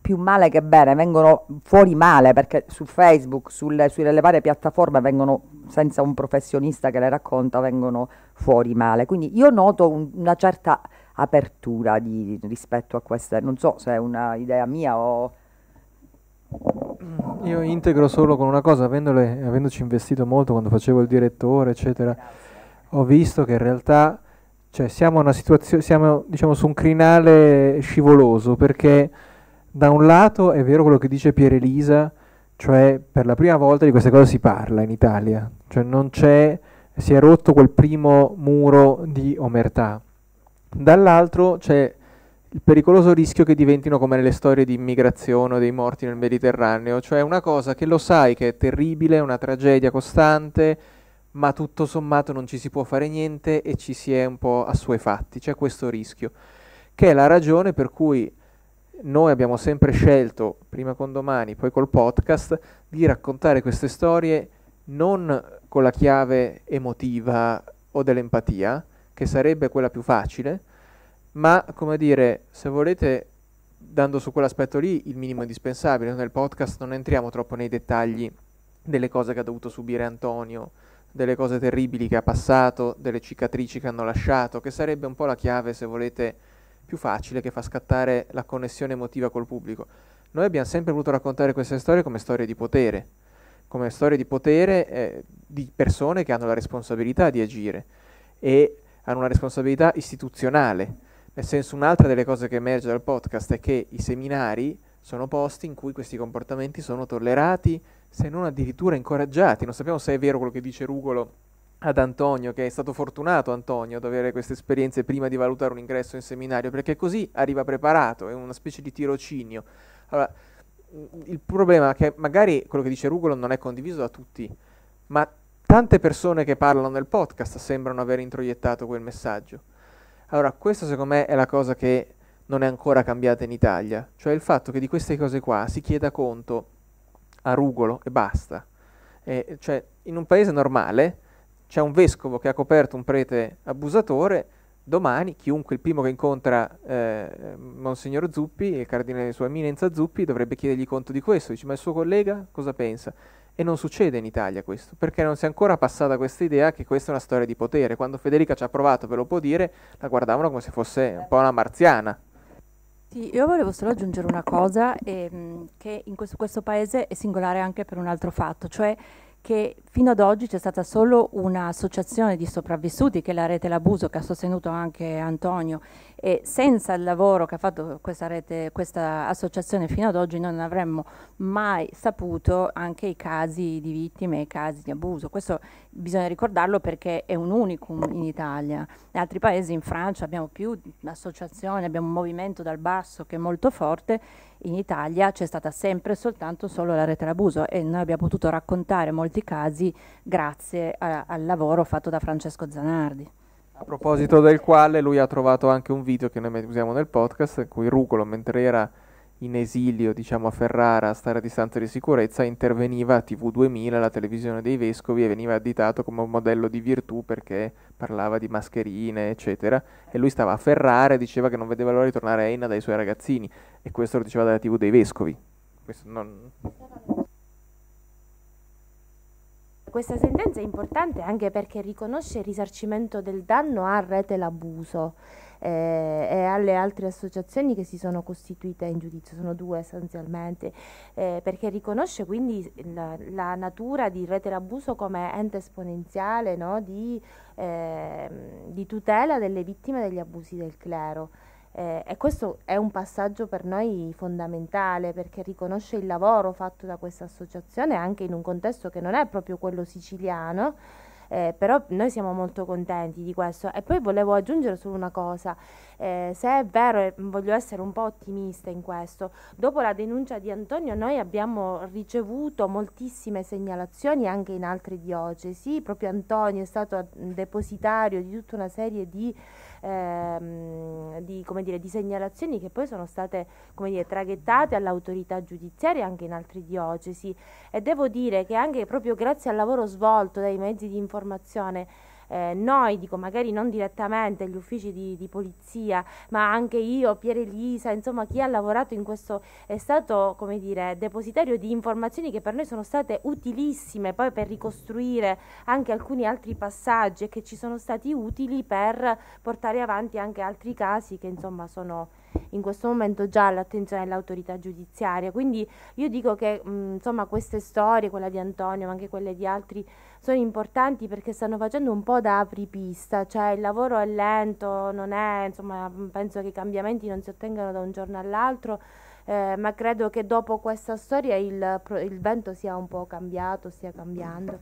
più male che bene, vengono fuori male perché su Facebook, sulle, sulle varie piattaforme vengono, senza un professionista che le racconta, vengono fuori male. Quindi io noto un, una certa apertura di, rispetto a queste, non so se è un'idea mia o... Mm, io integro solo con una cosa, avendole, avendoci investito molto quando facevo il direttore, eccetera, ho visto che in realtà cioè, siamo, siamo diciamo, su un crinale scivoloso perché da un lato è vero quello che dice Pier Elisa, cioè per la prima volta di queste cose si parla in Italia, cioè non c'è, si è rotto quel primo muro di omertà. Dall'altro c'è il pericoloso rischio che diventino come nelle storie di immigrazione o dei morti nel Mediterraneo, cioè una cosa che lo sai che è terribile, una tragedia costante, ma tutto sommato non ci si può fare niente e ci si è un po' assuefatti, c'è questo rischio, che è la ragione per cui noi abbiamo sempre scelto, prima con domani, poi col podcast, di raccontare queste storie non con la chiave emotiva o dell'empatia, che sarebbe quella più facile, ma come dire, se volete, dando su quell'aspetto lì il minimo indispensabile, nel podcast non entriamo troppo nei dettagli delle cose che ha dovuto subire Antonio, delle cose terribili che ha passato, delle cicatrici che hanno lasciato, che sarebbe un po' la chiave, se volete, più facile che fa scattare la connessione emotiva col pubblico. Noi abbiamo sempre voluto raccontare queste storie come storie di potere, come storie di potere eh, di persone che hanno la responsabilità di agire e hanno una responsabilità istituzionale. Nel senso, un'altra delle cose che emerge dal podcast è che i seminari sono posti in cui questi comportamenti sono tollerati, se non addirittura incoraggiati. Non sappiamo se è vero quello che dice Rugolo ad Antonio, che è stato fortunato Antonio ad avere queste esperienze prima di valutare un ingresso in seminario, perché così arriva preparato, è una specie di tirocinio. Allora, il problema è che magari quello che dice Rugolo non è condiviso da tutti, ma tante persone che parlano nel podcast sembrano aver introiettato quel messaggio. Allora, questa secondo me è la cosa che non è ancora cambiata in Italia, cioè il fatto che di queste cose qua si chieda conto a Rugolo e basta. Eh, cioè, in un paese normale c'è un vescovo che ha coperto un prete abusatore, domani chiunque il primo che incontra eh, Monsignor Zuppi, il cardinale sua eminenza Zuppi, dovrebbe chiedergli conto di questo, dice ma il suo collega cosa pensa? E non succede in Italia questo, perché non si è ancora passata questa idea che questa è una storia di potere. Quando Federica ci ha provato, ve lo può dire, la guardavano come se fosse un po' una marziana. Sì, io volevo solo aggiungere una cosa ehm, che in questo, questo paese è singolare anche per un altro fatto, cioè che fino ad oggi c'è stata solo un'associazione di sopravvissuti, che è la rete L'Abuso, che ha sostenuto anche Antonio, e senza il lavoro che ha fatto questa, rete, questa associazione fino ad oggi non avremmo mai saputo anche i casi di vittime e i casi di abuso. Questo bisogna ricordarlo perché è un unicum in Italia. In altri paesi, in Francia, abbiamo più associazioni, abbiamo un movimento dal basso che è molto forte in Italia c'è stata sempre e soltanto solo la rete d'abuso e noi abbiamo potuto raccontare molti casi grazie a, al lavoro fatto da Francesco Zanardi. A proposito del quale lui ha trovato anche un video che noi usiamo nel podcast in cui Rugolo mentre era in esilio diciamo, a Ferrara a stare a distanza di sicurezza, interveniva a TV2000, la televisione dei vescovi, e veniva additato come un modello di virtù perché parlava di mascherine, eccetera. E lui stava a Ferrara e diceva che non vedeva l'ora di tornare a Enna dai suoi ragazzini, e questo lo diceva dalla TV dei vescovi. Non... Questa sentenza è importante anche perché riconosce il risarcimento del danno a rete l'abuso eh, e alle altre associazioni che si sono costituite in giudizio, sono due essenzialmente, eh, perché riconosce quindi la, la natura di Rete Rabuso come ente esponenziale no? di, eh, di tutela delle vittime degli abusi del clero. Eh, e questo è un passaggio per noi fondamentale perché riconosce il lavoro fatto da questa associazione anche in un contesto che non è proprio quello siciliano, eh, però noi siamo molto contenti di questo. E poi volevo aggiungere solo una cosa, eh, se è vero e voglio essere un po' ottimista in questo, dopo la denuncia di Antonio noi abbiamo ricevuto moltissime segnalazioni anche in altre diocesi, proprio Antonio è stato depositario di tutta una serie di ehm, di, dire, di, segnalazioni che poi sono state dire, traghettate all'autorità giudiziaria anche in altre diocesi e devo dire che anche proprio grazie al lavoro svolto dai mezzi di informazione eh, noi, dico magari non direttamente gli uffici di, di polizia, ma anche io, Pier Elisa, insomma chi ha lavorato in questo è stato, come dire, depositario di informazioni che per noi sono state utilissime poi per ricostruire anche alcuni altri passaggi e che ci sono stati utili per portare avanti anche altri casi che insomma sono in questo momento già all'attenzione dell'autorità giudiziaria. Quindi io dico che mh, insomma, queste storie, quella di Antonio, ma anche quelle di altri, sono importanti perché stanno facendo un po' da apripista, cioè il lavoro è lento, non è, insomma, penso che i cambiamenti non si ottengano da un giorno all'altro. Eh, ma credo che dopo questa storia il, il vento sia un po' cambiato, stia cambiando.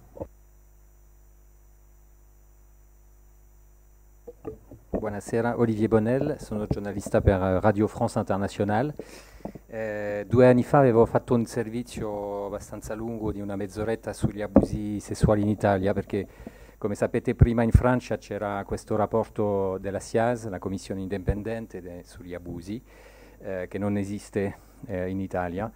Buonasera, Olivier Bonnell, sono giornalista per Radio France Internationale. Eh, due anni fa avevo fatto un servizio abbastanza lungo di una mezz'oretta sugli abusi sessuali in Italia perché come sapete prima in Francia c'era questo rapporto della SIAS, la Commissione Indipendente sugli abusi, eh, che non esiste eh, in Italia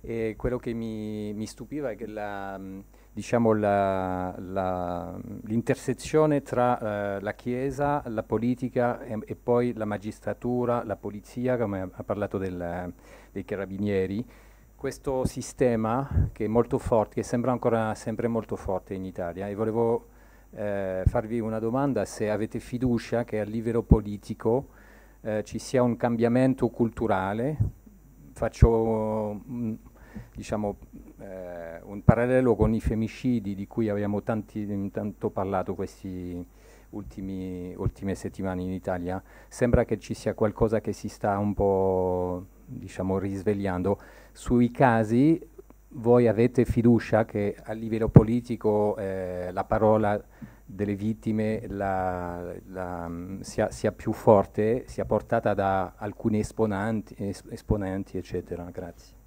e quello che mi, mi stupiva è che la... Mh, diciamo, l'intersezione tra eh, la Chiesa, la politica e, e, poi la magistratura, la polizia, come ha parlato del, dei carabinieri, questo sistema che è molto forte, che sembra ancora sempre molto forte in Italia e volevo eh, farvi una domanda se avete fiducia che a livello politico eh, ci sia un cambiamento culturale, faccio mh, mm, diciamo eh, un parallelo con i femicidi di cui abbiamo tanti, tanto parlato questi ultimi, ultime settimane in Italia, sembra che ci sia qualcosa che si sta un po' diciamo risvegliando. Sui casi voi avete fiducia che a livello politico eh, la parola delle vittime la, la, sia, sia, più forte, sia portata da alcuni esponenti, es, esponenti eccetera. Grazie.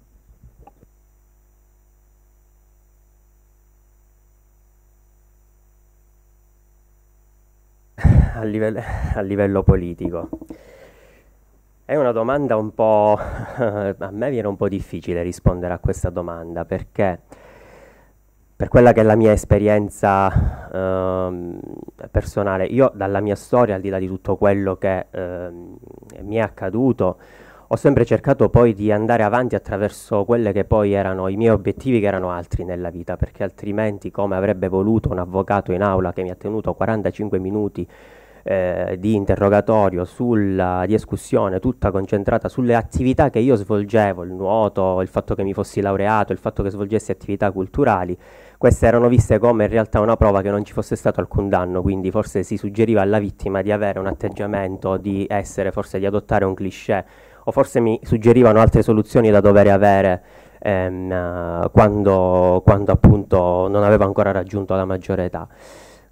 a livello, a livello politico? È una domanda un po'... a me viene un po' difficile rispondere a questa domanda perché per quella che è la mia esperienza ehm, personale, io dalla mia storia, al di là di tutto quello che ehm, mi è accaduto, ho sempre cercato poi di andare avanti attraverso quelli che poi erano i miei obiettivi che erano altri nella vita, perché altrimenti come avrebbe voluto un avvocato in aula che mi ha tenuto 45 minuti eh, di interrogatorio sulla discussione tutta concentrata sulle attività che io svolgevo, il nuoto, il fatto che mi fossi laureato, il fatto che svolgessi attività culturali, queste erano viste come in realtà una prova che non ci fosse stato alcun danno, quindi forse si suggeriva alla vittima di avere un atteggiamento, di essere, forse di adottare un cliché, o forse mi suggerivano altre soluzioni da dover avere ehm, quando, quando appunto non avevo ancora raggiunto la maggiore età.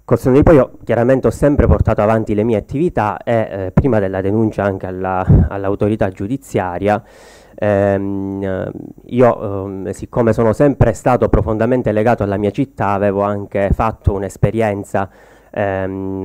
Col senno di poi chiaramente ho sempre portato avanti le mie attività e eh, prima della denuncia anche all'autorità giudiziaria ehm, io eh, siccome sono sempre stato profondamente legato alla mia città avevo anche fatto un'esperienza ehm,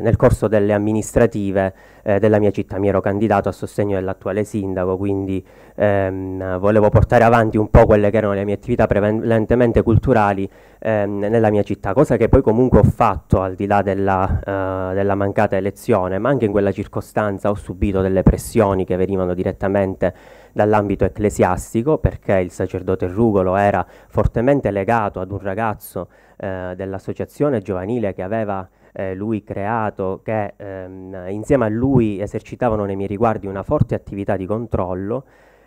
nel corso delle amministrative eh, della mia città mi ero candidato a sostegno dell'attuale sindaco quindi ehm, volevo portare avanti un po' quelle che erano le mie attività prevalentemente culturali ehm, nella mia città, cosa che poi comunque ho fatto al di là della, eh, della, mancata elezione, ma anche in quella circostanza ho subito delle pressioni che venivano direttamente dall'ambito ecclesiastico, perché il sacerdote Rugolo era fortemente legato ad un ragazzo eh, dell'associazione giovanile che aveva eh, lui creato, che ehm, insieme a lui esercitavano nei miei riguardi una forte attività di controllo,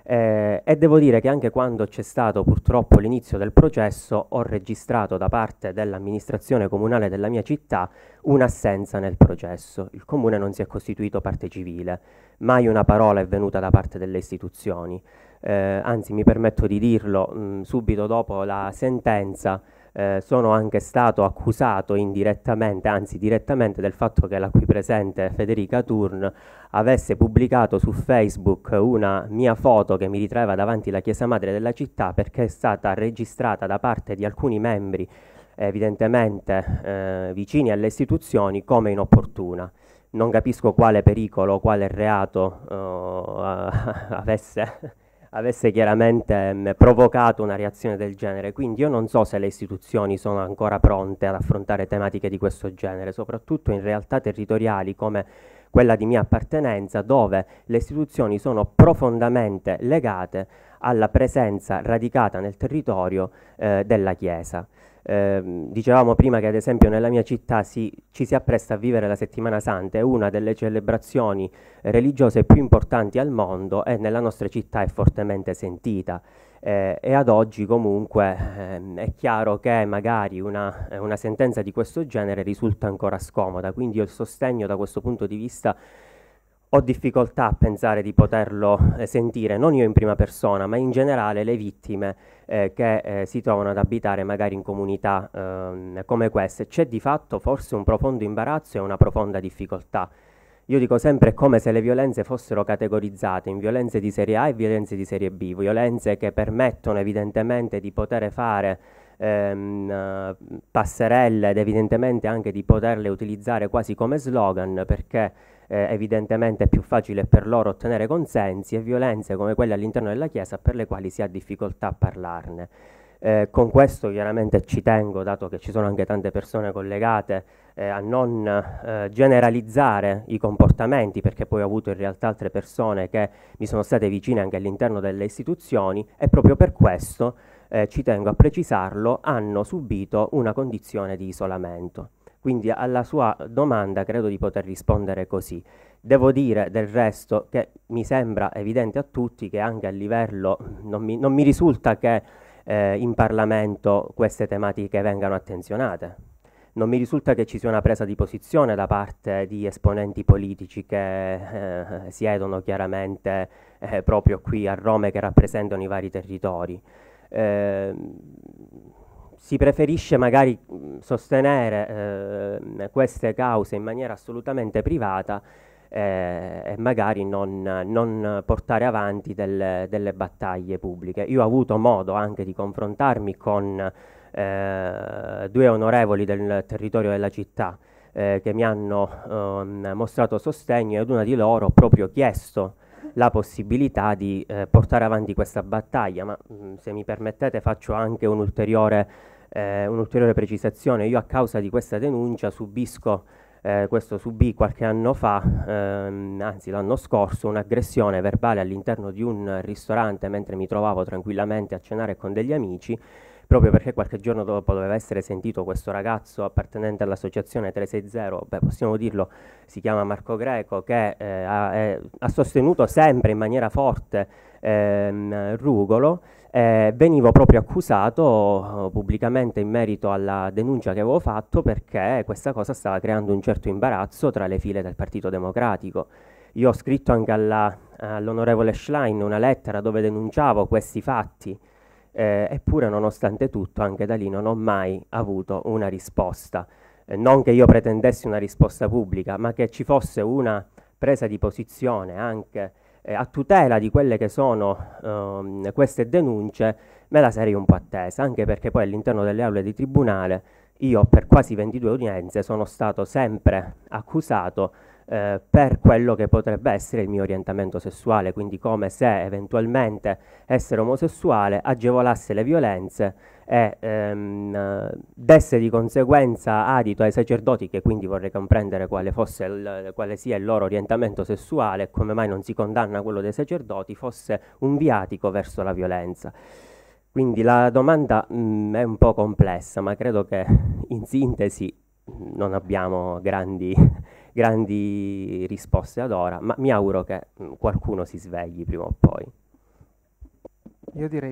eh, e devo dire che anche quando c'è stato purtroppo l'inizio del processo ho registrato da parte dell'amministrazione comunale della mia città un'assenza nel processo. Il comune non si è costituito parte civile, mai una parola è venuta da parte delle istituzioni. Eh, anzi, mi permetto di dirlo, mh, mm, subito dopo la sentenza eh, sono anche stato accusato indirettamente, anzi direttamente, del fatto che la qui presente Federica Turn avesse pubblicato su Facebook una mia foto che mi ritraeva davanti alla chiesa madre della città perché è stata registrata da parte di alcuni membri evidentemente eh, vicini alle istituzioni come inopportuna. Non capisco quale pericolo, quale reato eh, avesse avesse chiaramente mh, mm, provocato una reazione del genere. Quindi io non so se le istituzioni sono ancora pronte ad affrontare tematiche di questo genere, soprattutto in realtà territoriali come quella di mia appartenenza, dove le istituzioni sono profondamente legate alla presenza radicata nel territorio eh, della Chiesa. Eh, dicevamo prima che ad esempio nella mia città si, ci si appresta a vivere la settimana santa, è una delle celebrazioni religiose più importanti al mondo e nella nostra città è fortemente sentita. Eh, e ad oggi comunque ehm, è chiaro che magari una, una sentenza di questo genere risulta ancora scomoda, quindi io il sostegno da questo punto di vista ho difficoltà a pensare di poterlo eh, sentire, non io in prima persona, ma in generale le vittime eh, che eh, si trovano ad abitare magari in comunità ehm, come queste. C'è di fatto forse un profondo imbarazzo e una profonda difficoltà. Io dico sempre come se le violenze fossero categorizzate in violenze di serie A e violenze di serie B, violenze che permettono evidentemente di poter fare ehm, passerelle ed evidentemente anche di poterle utilizzare quasi come slogan perché eh, evidentemente è più facile per loro ottenere consensi e violenze come quelle all'interno della Chiesa per le quali si ha difficoltà a parlarne. Eh, con questo chiaramente ci tengo, dato che ci sono anche tante persone collegate, eh, a non eh, generalizzare i comportamenti, perché poi ho avuto in realtà altre persone che mi sono state vicine anche all'interno delle istituzioni e proprio per questo, eh, ci tengo a precisarlo, hanno subito una condizione di isolamento. Quindi alla sua domanda credo di poter rispondere così. Devo dire del resto che mi sembra evidente a tutti che anche a livello, mm, non mi, non mi risulta che eh, in Parlamento queste tematiche vengano attenzionate. Non mi risulta che ci sia una presa di posizione da parte di esponenti politici che eh, siedono chiaramente eh, proprio qui a Roma e che rappresentano i vari territori. Eh, si preferisce magari sostenere eh, queste cause in maniera assolutamente privata eh, e magari non, non, portare avanti delle, delle battaglie pubbliche. Io ho avuto modo anche di confrontarmi con eh, due onorevoli del territorio della città eh, che mi hanno ehm, mostrato sostegno e ad una di loro ho proprio chiesto la possibilità di eh, portare avanti questa battaglia, ma mh, se mi permettete faccio anche un ulteriore eh, un'ulteriore precisazione, io a causa di questa denuncia subisco, eh, questo subì qualche anno fa, ehm, anzi l'anno scorso, un'aggressione verbale all'interno di un ristorante mentre mi trovavo tranquillamente a cenare con degli amici, proprio perché qualche giorno dopo doveva essere sentito questo ragazzo appartenente all'associazione 360, beh, possiamo dirlo, si chiama Marco Greco, che eh, ha, è, ha, sostenuto sempre in maniera forte ehm, Rugolo eh, venivo proprio accusato eh, pubblicamente in merito alla denuncia che avevo fatto perché questa cosa stava creando un certo imbarazzo tra le file del Partito Democratico. Io ho scritto anche all'onorevole all Schlein una lettera dove denunciavo questi fatti, eh, eppure nonostante tutto anche da lì non ho mai avuto una risposta. Eh, non che io pretendessi una risposta pubblica, ma che ci fosse una presa di posizione anche eh, a tutela di quelle che sono ehm, queste denunce me la sarei un po' attesa, anche perché poi all'interno delle aule di tribunale io per quasi 22 udienze sono stato sempre accusato eh, per quello che potrebbe essere il mio orientamento sessuale, quindi come se eventualmente essere omosessuale agevolasse le violenze e ehm, desse di conseguenza adito ai sacerdoti che quindi vorrei comprendere quale, il, quale, sia il loro orientamento sessuale e come mai non si condanna quello dei sacerdoti fosse un viatico verso la violenza. Quindi la domanda mh, mm, è un po' complessa, ma credo che in sintesi non abbiamo grandi, grandi risposte ad ora, ma mi auguro che mh, mm, qualcuno si svegli prima o poi. Io direi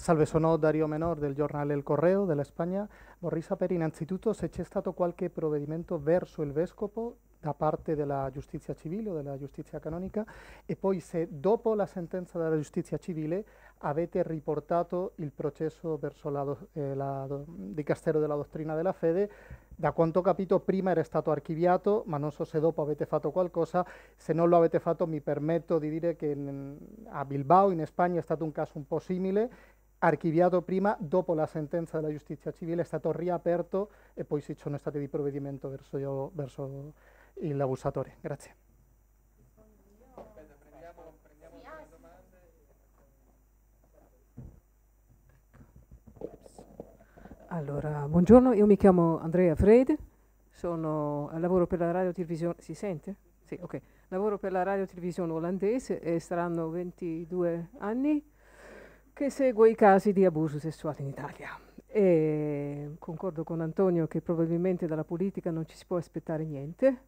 Salve sono Dario Menor del jornal El Correo de la España. Perin, perina innanzitutto se ha stato qualche provvedimento verso el vescopo, da parte de la justicia civil o de la giustizia canónica? e poi se dopo la sentencia de la justicia civile ¿habéis riportato el proceso verso la, de eh, la, doctrina de la Fede. Da quanto capito prima era stato archiviato, ma non so se dopo avete fatto qualcosa. Se no lo avete fatto me permetto di dire che mm, a Bilbao en España, ha stato un caso un po' simile archiviato prima, dopo la sentenza della giustizia civile è stato riaperto e poi ci sono stati di provvedimento verso, io, verso l'abussatore. Grazie. Allora, buongiorno, io mi chiamo Andrea Freid, sono, lavoro per la radio televisione, si sente? Sì, ok. Lavoro per la radio televisione olandese e saranno 22 anni che segue i casi di abuso sessuale in Italia. E concordo con Antonio che probabilmente dalla politica non ci si può aspettare niente.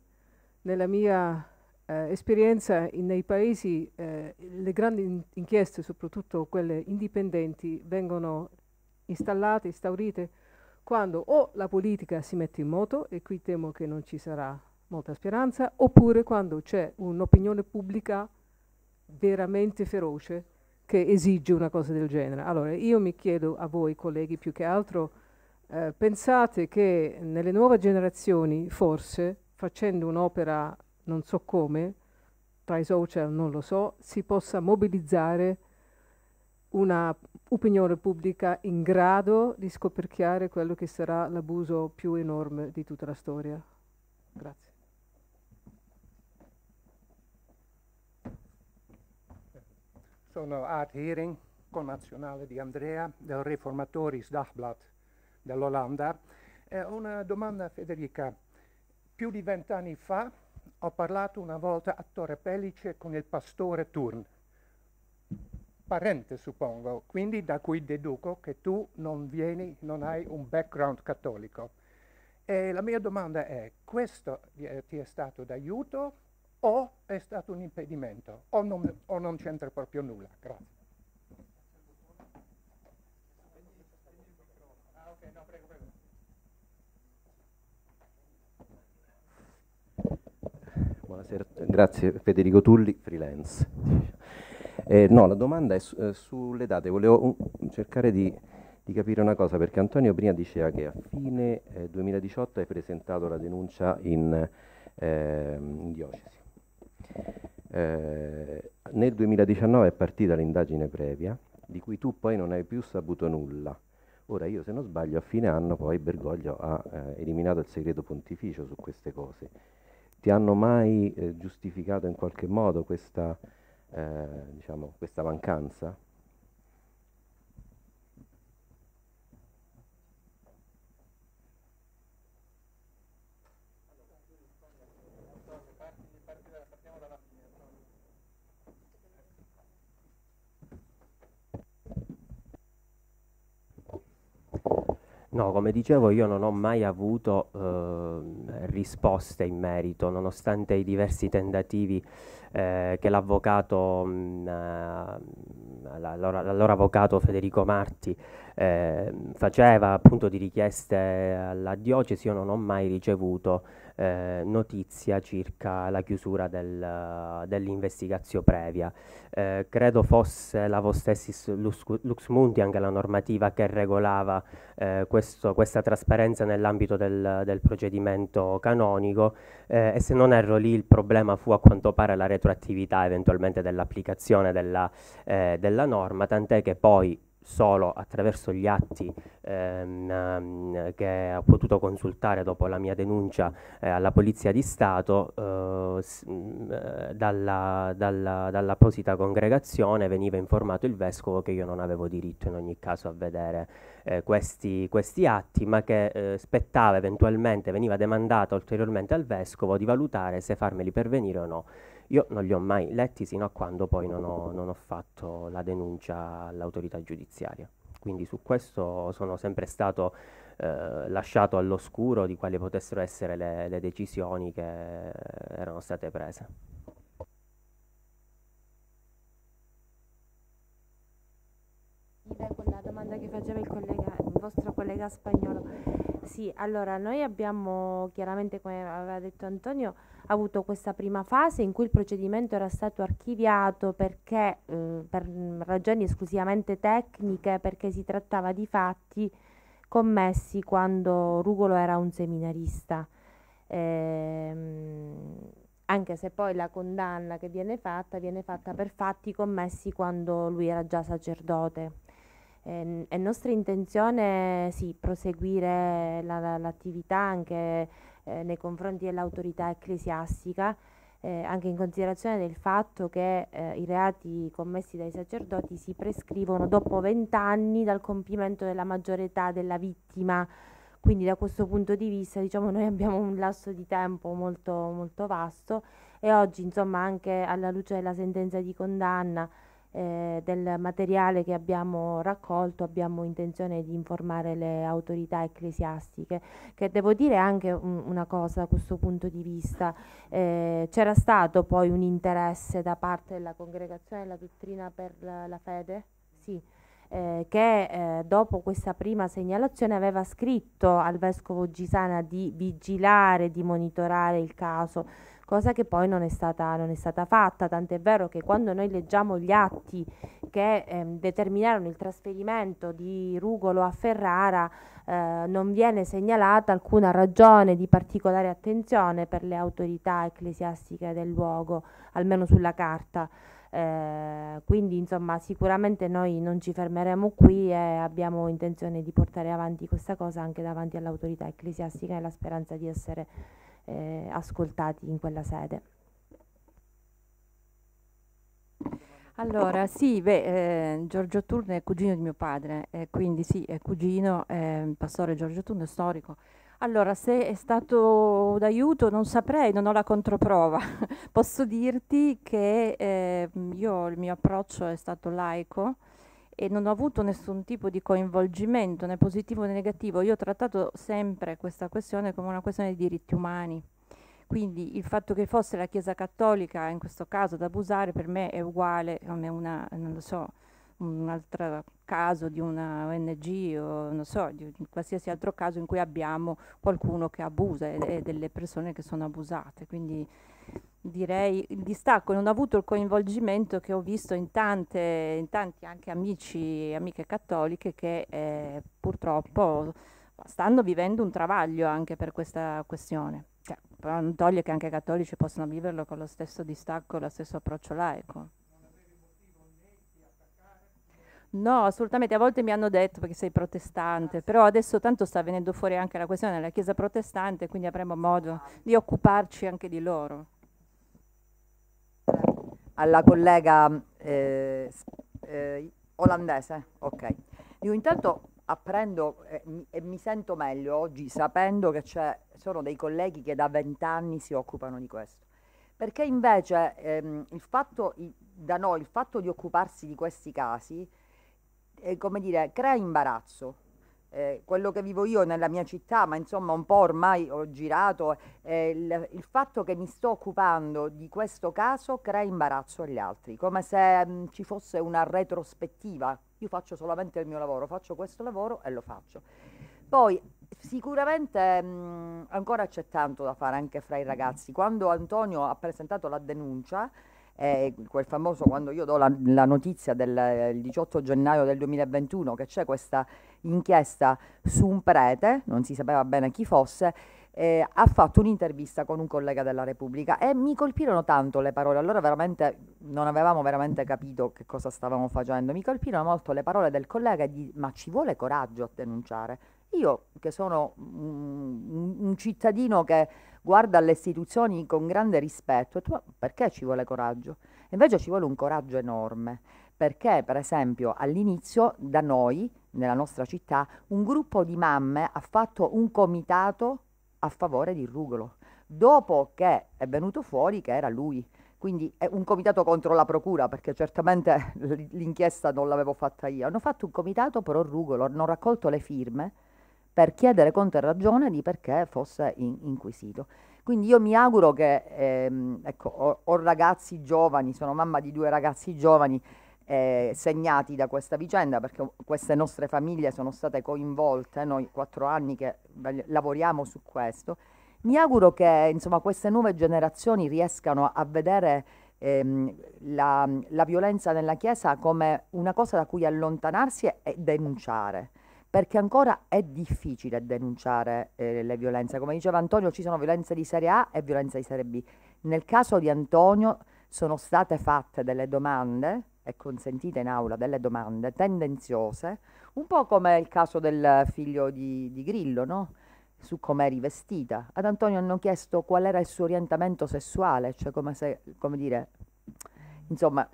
Nella mia eh, esperienza in, nei paesi eh, le grandi in inchieste, soprattutto quelle indipendenti, vengono installate, instaurite quando o la politica si mette in moto, e qui temo che non ci sarà molta speranza, oppure quando c'è un'opinione pubblica veramente feroce che esige una cosa del genere. Allora, io mi chiedo a voi, colleghi, più che altro, eh, pensate che nelle nuove generazioni, forse, facendo un'opera non so come, tra i social non lo so, si possa mobilizzare una opinione pubblica in grado di scoperchiare quello che sarà l'abuso più enorme di tutta la storia. Grazie. Sono Art Hering, connazionale di Andrea, del Reformatoris Dagblad dell'Olanda. Eh, una domanda a Federica. Più di vent'anni fa ho parlato una volta a Torre Pellice con il pastore Thurn, parente suppongo, quindi da cui deduco che tu non vieni, non hai un background cattolico. E la mia domanda è, questo eh, ti è stato d'aiuto o è stato un impedimento o non, non c'entra proprio nulla. Grazie. Buonasera, grazie Federico Tulli, freelance. Eh, no, la domanda è su, eh, sulle date, volevo un, uh, cercare di, di, capire una cosa perché Antonio prima diceva che a fine eh, 2018 hai presentato la denuncia in, ehm, in diocesi eh, nel 2019 è partita l'indagine previa, di cui tu poi non hai più saputo nulla. Ora io se non sbaglio a fine anno poi Bergoglio ha eh, eliminato il segreto pontificio su queste cose. Ti hanno mai eh, giustificato in qualche modo questa, eh, diciamo, questa mancanza? No, come dicevo io non ho mai avuto eh, risposte in merito, nonostante i diversi tentativi eh, che l'avvocato, mm, eh, l'allora, avvocato Federico Marti eh, faceva appunto di richieste alla diocesi, io non ho mai ricevuto eh, notizia circa la chiusura del, dell'investigazione previa. Eh, credo fosse la Vostessis Lux, Lux Mundi anche la normativa che regolava eh, questo, questa trasparenza nell'ambito del, del, procedimento canonico eh, e se non erro lì il problema fu a quanto pare la retroattività eventualmente dell'applicazione della, eh, della norma, tant'è che poi solo attraverso gli atti ehm, ehm, che ho potuto consultare dopo la mia denuncia eh, alla Polizia di Stato, eh, mm, eh, dalla, dalla, dall'apposita congregazione veniva informato il Vescovo che io non avevo diritto in ogni caso a vedere eh, questi, questi, atti, ma che eh, spettava eventualmente, veniva demandato ulteriormente al Vescovo di valutare se farmeli pervenire o no. Io non li ho mai letti sino a quando poi non ho, non ho fatto la denuncia all'autorità giudiziaria. Quindi su questo sono sempre stato eh, lasciato all'oscuro di quali potessero essere le, le decisioni che erano state prese. con la domanda che faceva il, collega, il vostro collega spagnolo. Sì, allora noi abbiamo chiaramente, come aveva detto Antonio, avuto questa prima fase in cui il procedimento era stato archiviato perché, eh, per ragioni esclusivamente tecniche, perché si trattava di fatti commessi quando Rugolo era un seminarista. Ehm, anche se poi la condanna che viene fatta viene fatta per fatti commessi quando lui era già sacerdote. Ehm, è nostra intenzione sì, proseguire la, la, l'attività anche eh, nei confronti dell'autorità ecclesiastica, eh, anche in considerazione del fatto che eh, i reati commessi dai sacerdoti si prescrivono dopo vent'anni dal compimento della maggiore età della vittima. Quindi da questo punto di vista diciamo, noi abbiamo un lasso di tempo molto, molto vasto e oggi insomma anche alla luce della sentenza di condanna eh, del materiale che abbiamo raccolto abbiamo intenzione di informare le autorità ecclesiastiche che devo dire anche un, una cosa da questo punto di vista eh, c'era stato poi un interesse da parte della congregazione della dottrina per la, la fede? Sì. Eh, che eh, dopo questa prima segnalazione aveva scritto al vescovo Gisana di vigilare, di monitorare il caso cosa che poi non è stata, non è stata fatta, tant'è vero che quando noi leggiamo gli atti che ehm, determinarono il trasferimento di Rugolo a Ferrara eh, non viene segnalata alcuna ragione di particolare attenzione per le autorità ecclesiastiche del luogo, almeno sulla carta. Eh, quindi insomma sicuramente noi non ci fermeremo qui e abbiamo intenzione di portare avanti questa cosa anche davanti all'autorità ecclesiastica nella speranza di essere eh, ascoltati in quella sede. Allora, sì, beh, eh, Giorgio Turno è cugino di mio padre, eh, quindi sì, è cugino, eh, pastore Giorgio Turno, è storico. Allora, se è stato d'aiuto non saprei, non ho la controprova. Posso dirti che eh, io il mio approccio è stato laico, e non ho avuto nessun tipo di coinvolgimento né positivo né negativo. Io ho trattato sempre questa questione come una questione di diritti umani. Quindi il fatto che fosse la Chiesa Cattolica in questo caso ad abusare per me è uguale, a una, non lo so, un altro caso di una ONG o non so, di qualsiasi altro caso in cui abbiamo qualcuno che abusa e, e delle persone che sono abusate. Quindi direi il distacco, non ho avuto il coinvolgimento che ho visto in, tante, in tanti anche amici e amiche cattoliche che eh, purtroppo eh, stanno vivendo un travaglio anche per questa questione. Cioè, però non toglie che anche i cattolici possano viverlo con lo stesso distacco, lo stesso approccio laico. No, assolutamente, a volte mi hanno detto perché sei protestante, però adesso tanto sta venendo fuori anche la questione della Chiesa protestante, quindi avremo modo di occuparci anche di loro alla collega eh, eh, olandese. Ok. Dico, intanto apprendo e eh, mi, e mi sento meglio oggi sapendo che ci sono dei colleghi che da vent'anni si occupano di questo. Perché invece ehm, il fatto, il, da noi il fatto di occuparsi di questi casi, eh, come dire, crea imbarazzo eh, quello che vivo io nella mia città, ma insomma un po' ormai ho girato, eh, il, il, fatto che mi sto occupando di questo caso crea imbarazzo agli altri, come se mh, mm, ci fosse una retrospettiva. Io faccio solamente il mio lavoro, faccio questo lavoro e lo faccio. Poi sicuramente mh, mm, ancora c'è tanto da fare anche fra i ragazzi. Quando Antonio ha presentato la denuncia, eh, quel famoso quando io do la, la notizia del 18 eh, gennaio del 2021 che c'è questa inchiesta su un prete, non si sapeva bene chi fosse, eh, ha fatto un'intervista con un collega della Repubblica e mi colpirono tanto le parole, allora veramente non avevamo veramente capito che cosa stavamo facendo, mi colpirono molto le parole del collega di ma ci vuole coraggio a denunciare. Io che sono un, un cittadino che guarda le istituzioni con grande rispetto, e tu, perché ci vuole coraggio? Invece ci vuole un coraggio enorme, perché per esempio all'inizio da noi, nella nostra città, un gruppo di mamme ha fatto un comitato a favore di Rugolo, dopo che è venuto fuori che era lui. Quindi è un comitato contro la procura, perché certamente l'inchiesta non l'avevo fatta io. Hanno fatto un comitato però Rugolo, hanno raccolto le firme per chiedere conto e ragione di perché fosse in, inquisito. Quindi io mi auguro che, ehm, ecco, ho, ho, ragazzi giovani, sono mamma di due ragazzi giovani eh, segnati da questa vicenda, perché queste nostre famiglie sono state coinvolte, noi quattro anni che lavoriamo su questo. Mi auguro che insomma, queste nuove generazioni riescano a vedere ehm, la, la violenza nella Chiesa come una cosa da cui allontanarsi e denunciare perché ancora è difficile denunciare eh, le violenze. Come diceva Antonio, ci sono violenze di serie A e violenze di serie B. Nel caso di Antonio sono state fatte delle domande, e consentite in aula delle domande tendenziose, un po' come il caso del figlio di, di Grillo, no? su come è rivestita. Ad Antonio hanno chiesto qual era il suo orientamento sessuale, cioè come, se, come dire, insomma,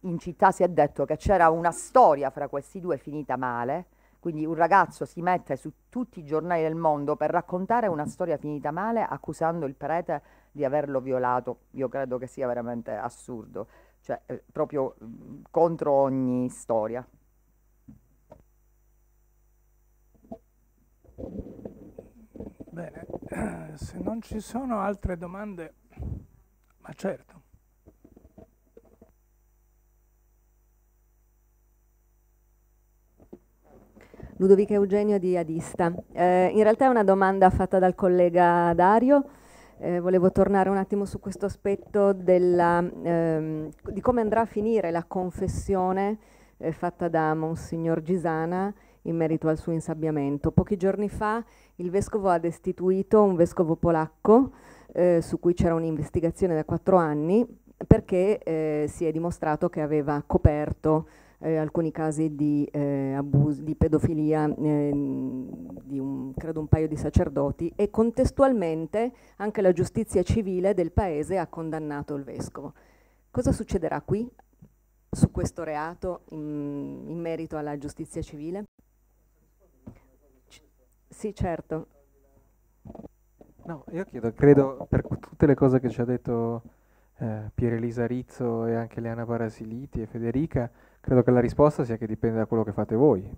in città si è detto che c'era una storia fra questi due finita male, quindi un ragazzo si mette su tutti i giornali del mondo per raccontare una storia finita male accusando il prete di averlo violato. Io credo che sia veramente assurdo, cioè eh, proprio mh, mm, contro ogni storia. Bene, se non ci sono altre domande, ma certo. Ludovica Eugenio di Adista. Eh, in realtà è una domanda fatta dal collega Dario, eh, volevo tornare un attimo su questo aspetto della, ehm, di come andrà a finire la confessione eh, fatta da Monsignor Gisana in merito al suo insabbiamento. Pochi giorni fa il vescovo ha destituito un vescovo polacco eh, su cui c'era un'investigazione da quattro anni perché eh, si è dimostrato che aveva coperto eh, alcuni casi di, eh, abuso, di pedofilia eh, di un, credo un paio di sacerdoti e contestualmente anche la giustizia civile del paese ha condannato il vescovo. Cosa succederà qui su questo reato in, in merito alla giustizia civile? C sì, certo. No, io chiedo, credo per tutte le cose che ci ha detto eh, Elisa Rizzo e anche Leana Parasiliti e Federica, credo che la risposta sia che dipende da quello che fate voi.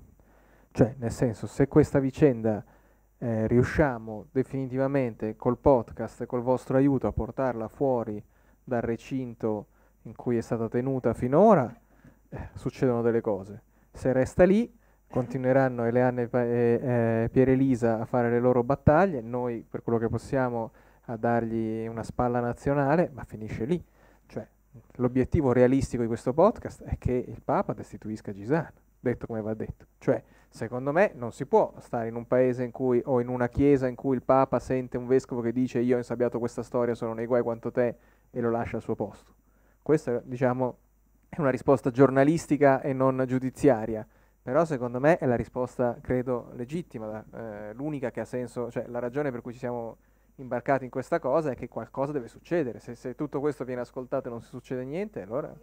Cioè, nel senso, se questa vicenda eh, riusciamo definitivamente col podcast e col vostro aiuto a portarla fuori dal recinto in cui è stata tenuta finora, eh, succedono delle cose. Se resta lì, continueranno Eleanne e, e eh, Pierelisa a fare le loro battaglie, noi per quello che possiamo a dargli una spalla nazionale, ma finisce lì. Cioè, l'obiettivo realistico di questo podcast è che il Papa destituisca Gisano, detto come va detto. Cioè, secondo me non si può stare in un paese in cui, o in una chiesa in cui il Papa sente un vescovo che dice io ho insabbiato questa storia, sono nei guai quanto te, e lo lascia al suo posto. Questa, diciamo, è una risposta giornalistica e non giudiziaria però secondo me è la risposta, credo, legittima, eh, l'unica che ha senso, cioè la ragione per cui ci siamo imbarcati in questa cosa è che qualcosa deve succedere. Se, se tutto questo viene ascoltato e non succede niente, allora...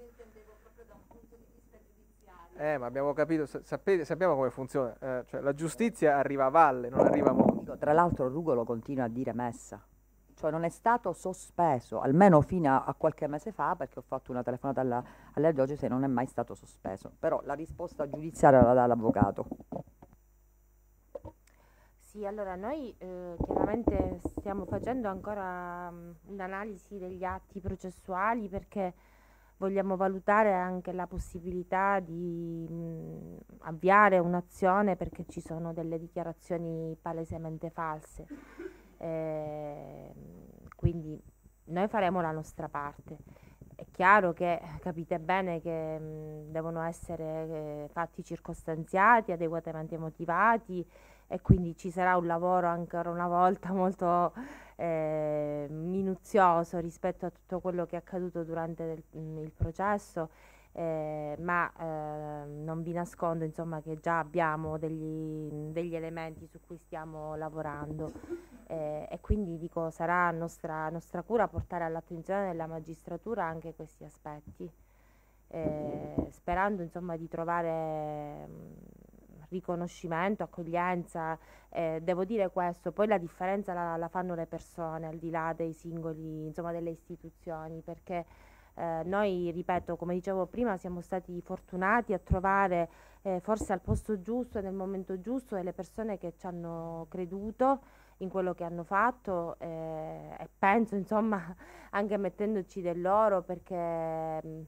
Eh, ma abbiamo capito, sapete, sappiamo come funziona. Eh, cioè, la giustizia arriva a valle, non arriva a monte. Ecco, tra l'altro Rugolo continua a dire messa. Cioè non è stato sospeso, almeno fino a, a qualche mese fa, perché ho fatto una telefonata alla, alla diocesi e non è mai stato sospeso. Però la risposta giudiziaria la dà l'avvocato. Sì, allora noi eh, chiaramente stiamo facendo ancora mh, mm, l'analisi degli atti processuali perché vogliamo valutare anche la possibilità di mh, mm, avviare un'azione perché ci sono delle dichiarazioni palesemente false. Eh, quindi noi faremo la nostra parte. È chiaro che capite bene che mh, mm, devono essere eh, fatti circostanziati, adeguatamente motivati e quindi ci sarà un lavoro ancora una volta molto eh, minuzioso rispetto a tutto quello che è accaduto durante del, mm, il processo, eh, ma eh, non vi nascondo insomma, che già abbiamo degli, degli, elementi su cui stiamo lavorando eh, e quindi dico sarà nostra, nostra cura portare all'attenzione della magistratura anche questi aspetti. Eh, sperando insomma, di trovare mh, mm, riconoscimento, accoglienza, eh, devo dire questo, poi la differenza la, la, fanno le persone al di là dei singoli, insomma delle istituzioni, perché eh, noi, ripeto, come dicevo prima, siamo stati fortunati a trovare eh, forse al posto giusto, nel momento giusto, delle persone che ci hanno creduto in quello che hanno fatto eh, e penso insomma anche mettendoci dell'oro perché... Mh, mm,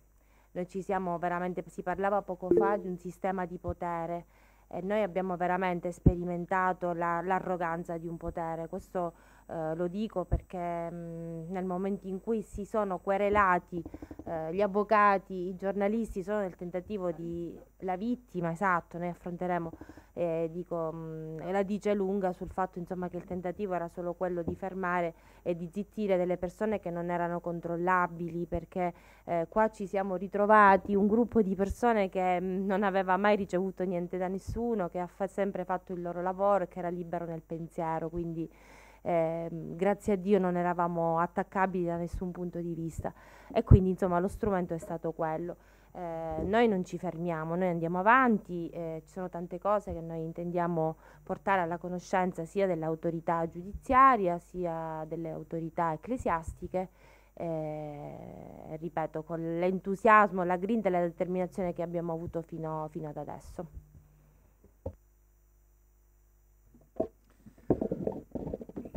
noi ci siamo veramente, si parlava poco fa di un sistema di potere e noi abbiamo veramente sperimentato la, l'arroganza di un potere. Questo eh, lo dico perché mh, mm, nel momento in cui si sono querelati eh, gli avvocati, i giornalisti sono nel tentativo di la vittima, esatto, noi affronteremo eh, dico, mh, mm, la dice lunga sul fatto insomma, che il tentativo era solo quello di fermare e di zittire delle persone che non erano controllabili perché eh, qua ci siamo ritrovati un gruppo di persone che mh, mm, non aveva mai ricevuto niente da nessuno, che ha fa sempre fatto il loro lavoro e che era libero nel pensiero, quindi eh, grazie a Dio non eravamo attaccabili da nessun punto di vista e quindi insomma lo strumento è stato quello. Eh, noi non ci fermiamo, noi andiamo avanti, eh, ci sono tante cose che noi intendiamo portare alla conoscenza sia dell'autorità giudiziaria sia delle autorità ecclesiastiche, eh, ripeto, con l'entusiasmo, la grinta e la determinazione che abbiamo avuto fino, fino ad adesso.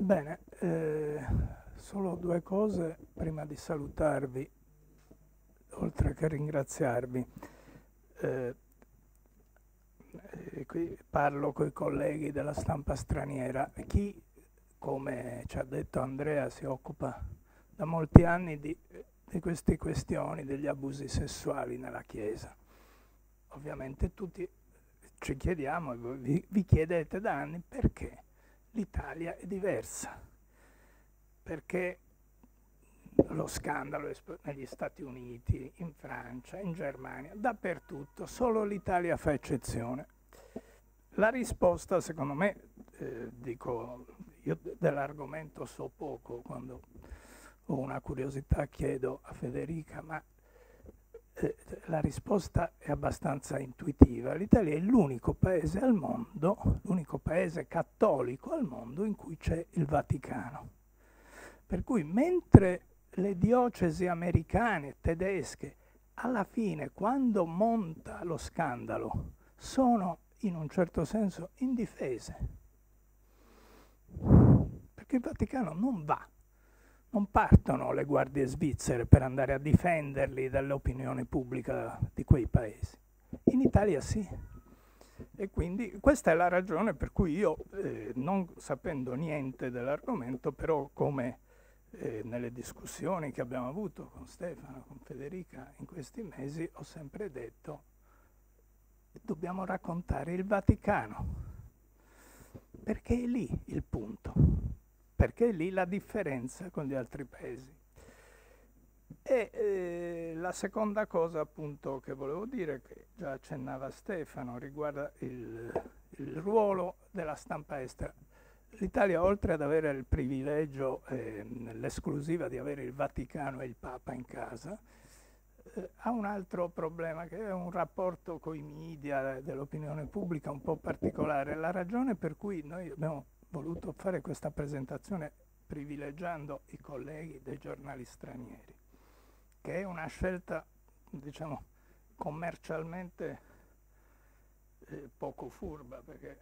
Bene, eh, solo due cose prima di salutarvi, oltre che ringraziarvi. Eh, qui parlo con i colleghi della stampa straniera. Chi, come ci ha detto Andrea, si occupa da molti anni di, di queste questioni degli abusi sessuali nella Chiesa. Ovviamente tutti ci chiediamo, vi, vi chiedete da anni perché l'Italia è diversa, perché lo scandalo negli Stati Uniti, in Francia, in Germania, dappertutto, solo l'Italia fa eccezione. La risposta, secondo me, eh, dico, io dell'argomento so poco, quando ho una curiosità chiedo a Federica, ma eh, la risposta è abbastanza intuitiva. L'Italia è l'unico paese al mondo, l'unico paese cattolico al mondo in cui c'è il Vaticano. Per cui mentre le diocesi americane, tedesche, alla fine quando monta lo scandalo, sono in un certo senso indifese. Perché il Vaticano non va non partono le guardie svizzere per andare a difenderli dall'opinione pubblica di quei paesi. In Italia sì. E quindi questa è la ragione per cui io, eh, non sapendo niente dell'argomento, però come eh, nelle discussioni che abbiamo avuto con Stefano, con Federica in questi mesi, ho sempre detto dobbiamo raccontare il Vaticano, perché è lì il punto perché è lì la differenza con gli altri paesi. E eh, la seconda cosa appunto che volevo dire, che già accennava Stefano, riguarda il, il ruolo della stampa estera. L'Italia, oltre ad avere il privilegio, eh, l'esclusiva di avere il Vaticano e il Papa in casa, eh, ha un altro problema che è un rapporto con i media dell'opinione pubblica un po' particolare. La ragione per cui noi abbiamo voluto fare questa presentazione privilegiando i colleghi dei giornali stranieri, che è una scelta, diciamo, commercialmente eh, poco furba, perché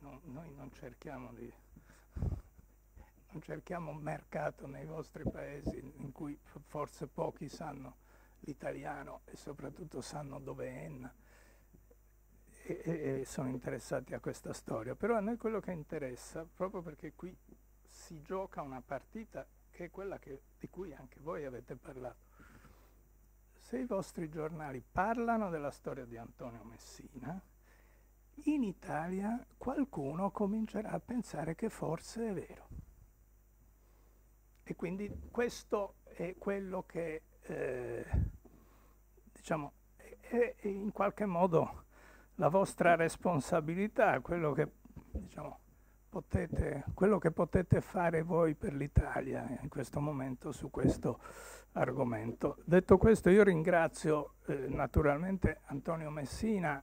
non, noi non cerchiamo di non cerchiamo un mercato nei vostri paesi in cui forse pochi sanno l'italiano e soprattutto sanno dove è Enna e, e sono interessati a questa storia, però a noi quello che interessa, proprio perché qui si gioca una partita che è quella che, di cui anche voi avete parlato, se i vostri giornali parlano della storia di Antonio Messina, in Italia qualcuno comincerà a pensare che forse è vero. E quindi questo è quello che, eh, diciamo, è, è in qualche modo la vostra responsabilità, quello che, diciamo, potete, quello che potete fare voi per l'Italia in questo momento su questo argomento. Detto questo io ringrazio eh, naturalmente Antonio Messina,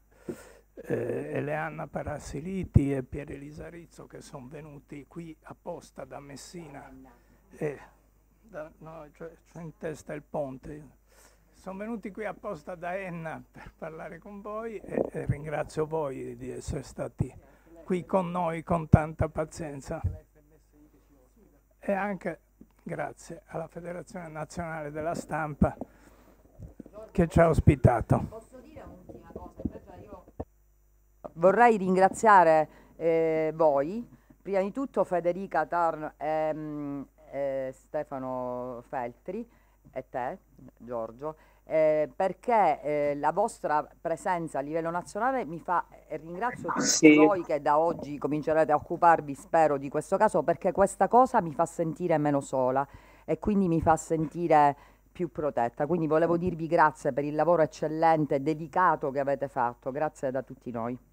eh, Eleanna Parassiliti e Pier Elisa Rizzo che sono venuti qui apposta da Messina. Eh, da, no, c'è cioè, cioè in testa il ponte. Sono venuti qui apposta da Enna per parlare con voi e, e ringrazio voi di essere stati qui con noi con tanta pazienza. E anche grazie alla Federazione Nazionale della Stampa che ci ha ospitato. Cioè, cioè, vorrei ringraziare eh, voi, prima di tutto Federica Tarn e, mm, e Stefano Feltri e te, Giorgio, eh, perché eh, la vostra presenza a livello nazionale mi fa, e eh, ringrazio ah, tutti sì. voi che da oggi comincerete a occuparvi, spero, di questo caso, perché questa cosa mi fa sentire meno sola e quindi mi fa sentire più protetta. Quindi volevo dirvi grazie per il lavoro eccellente e dedicato che avete fatto, grazie da tutti noi.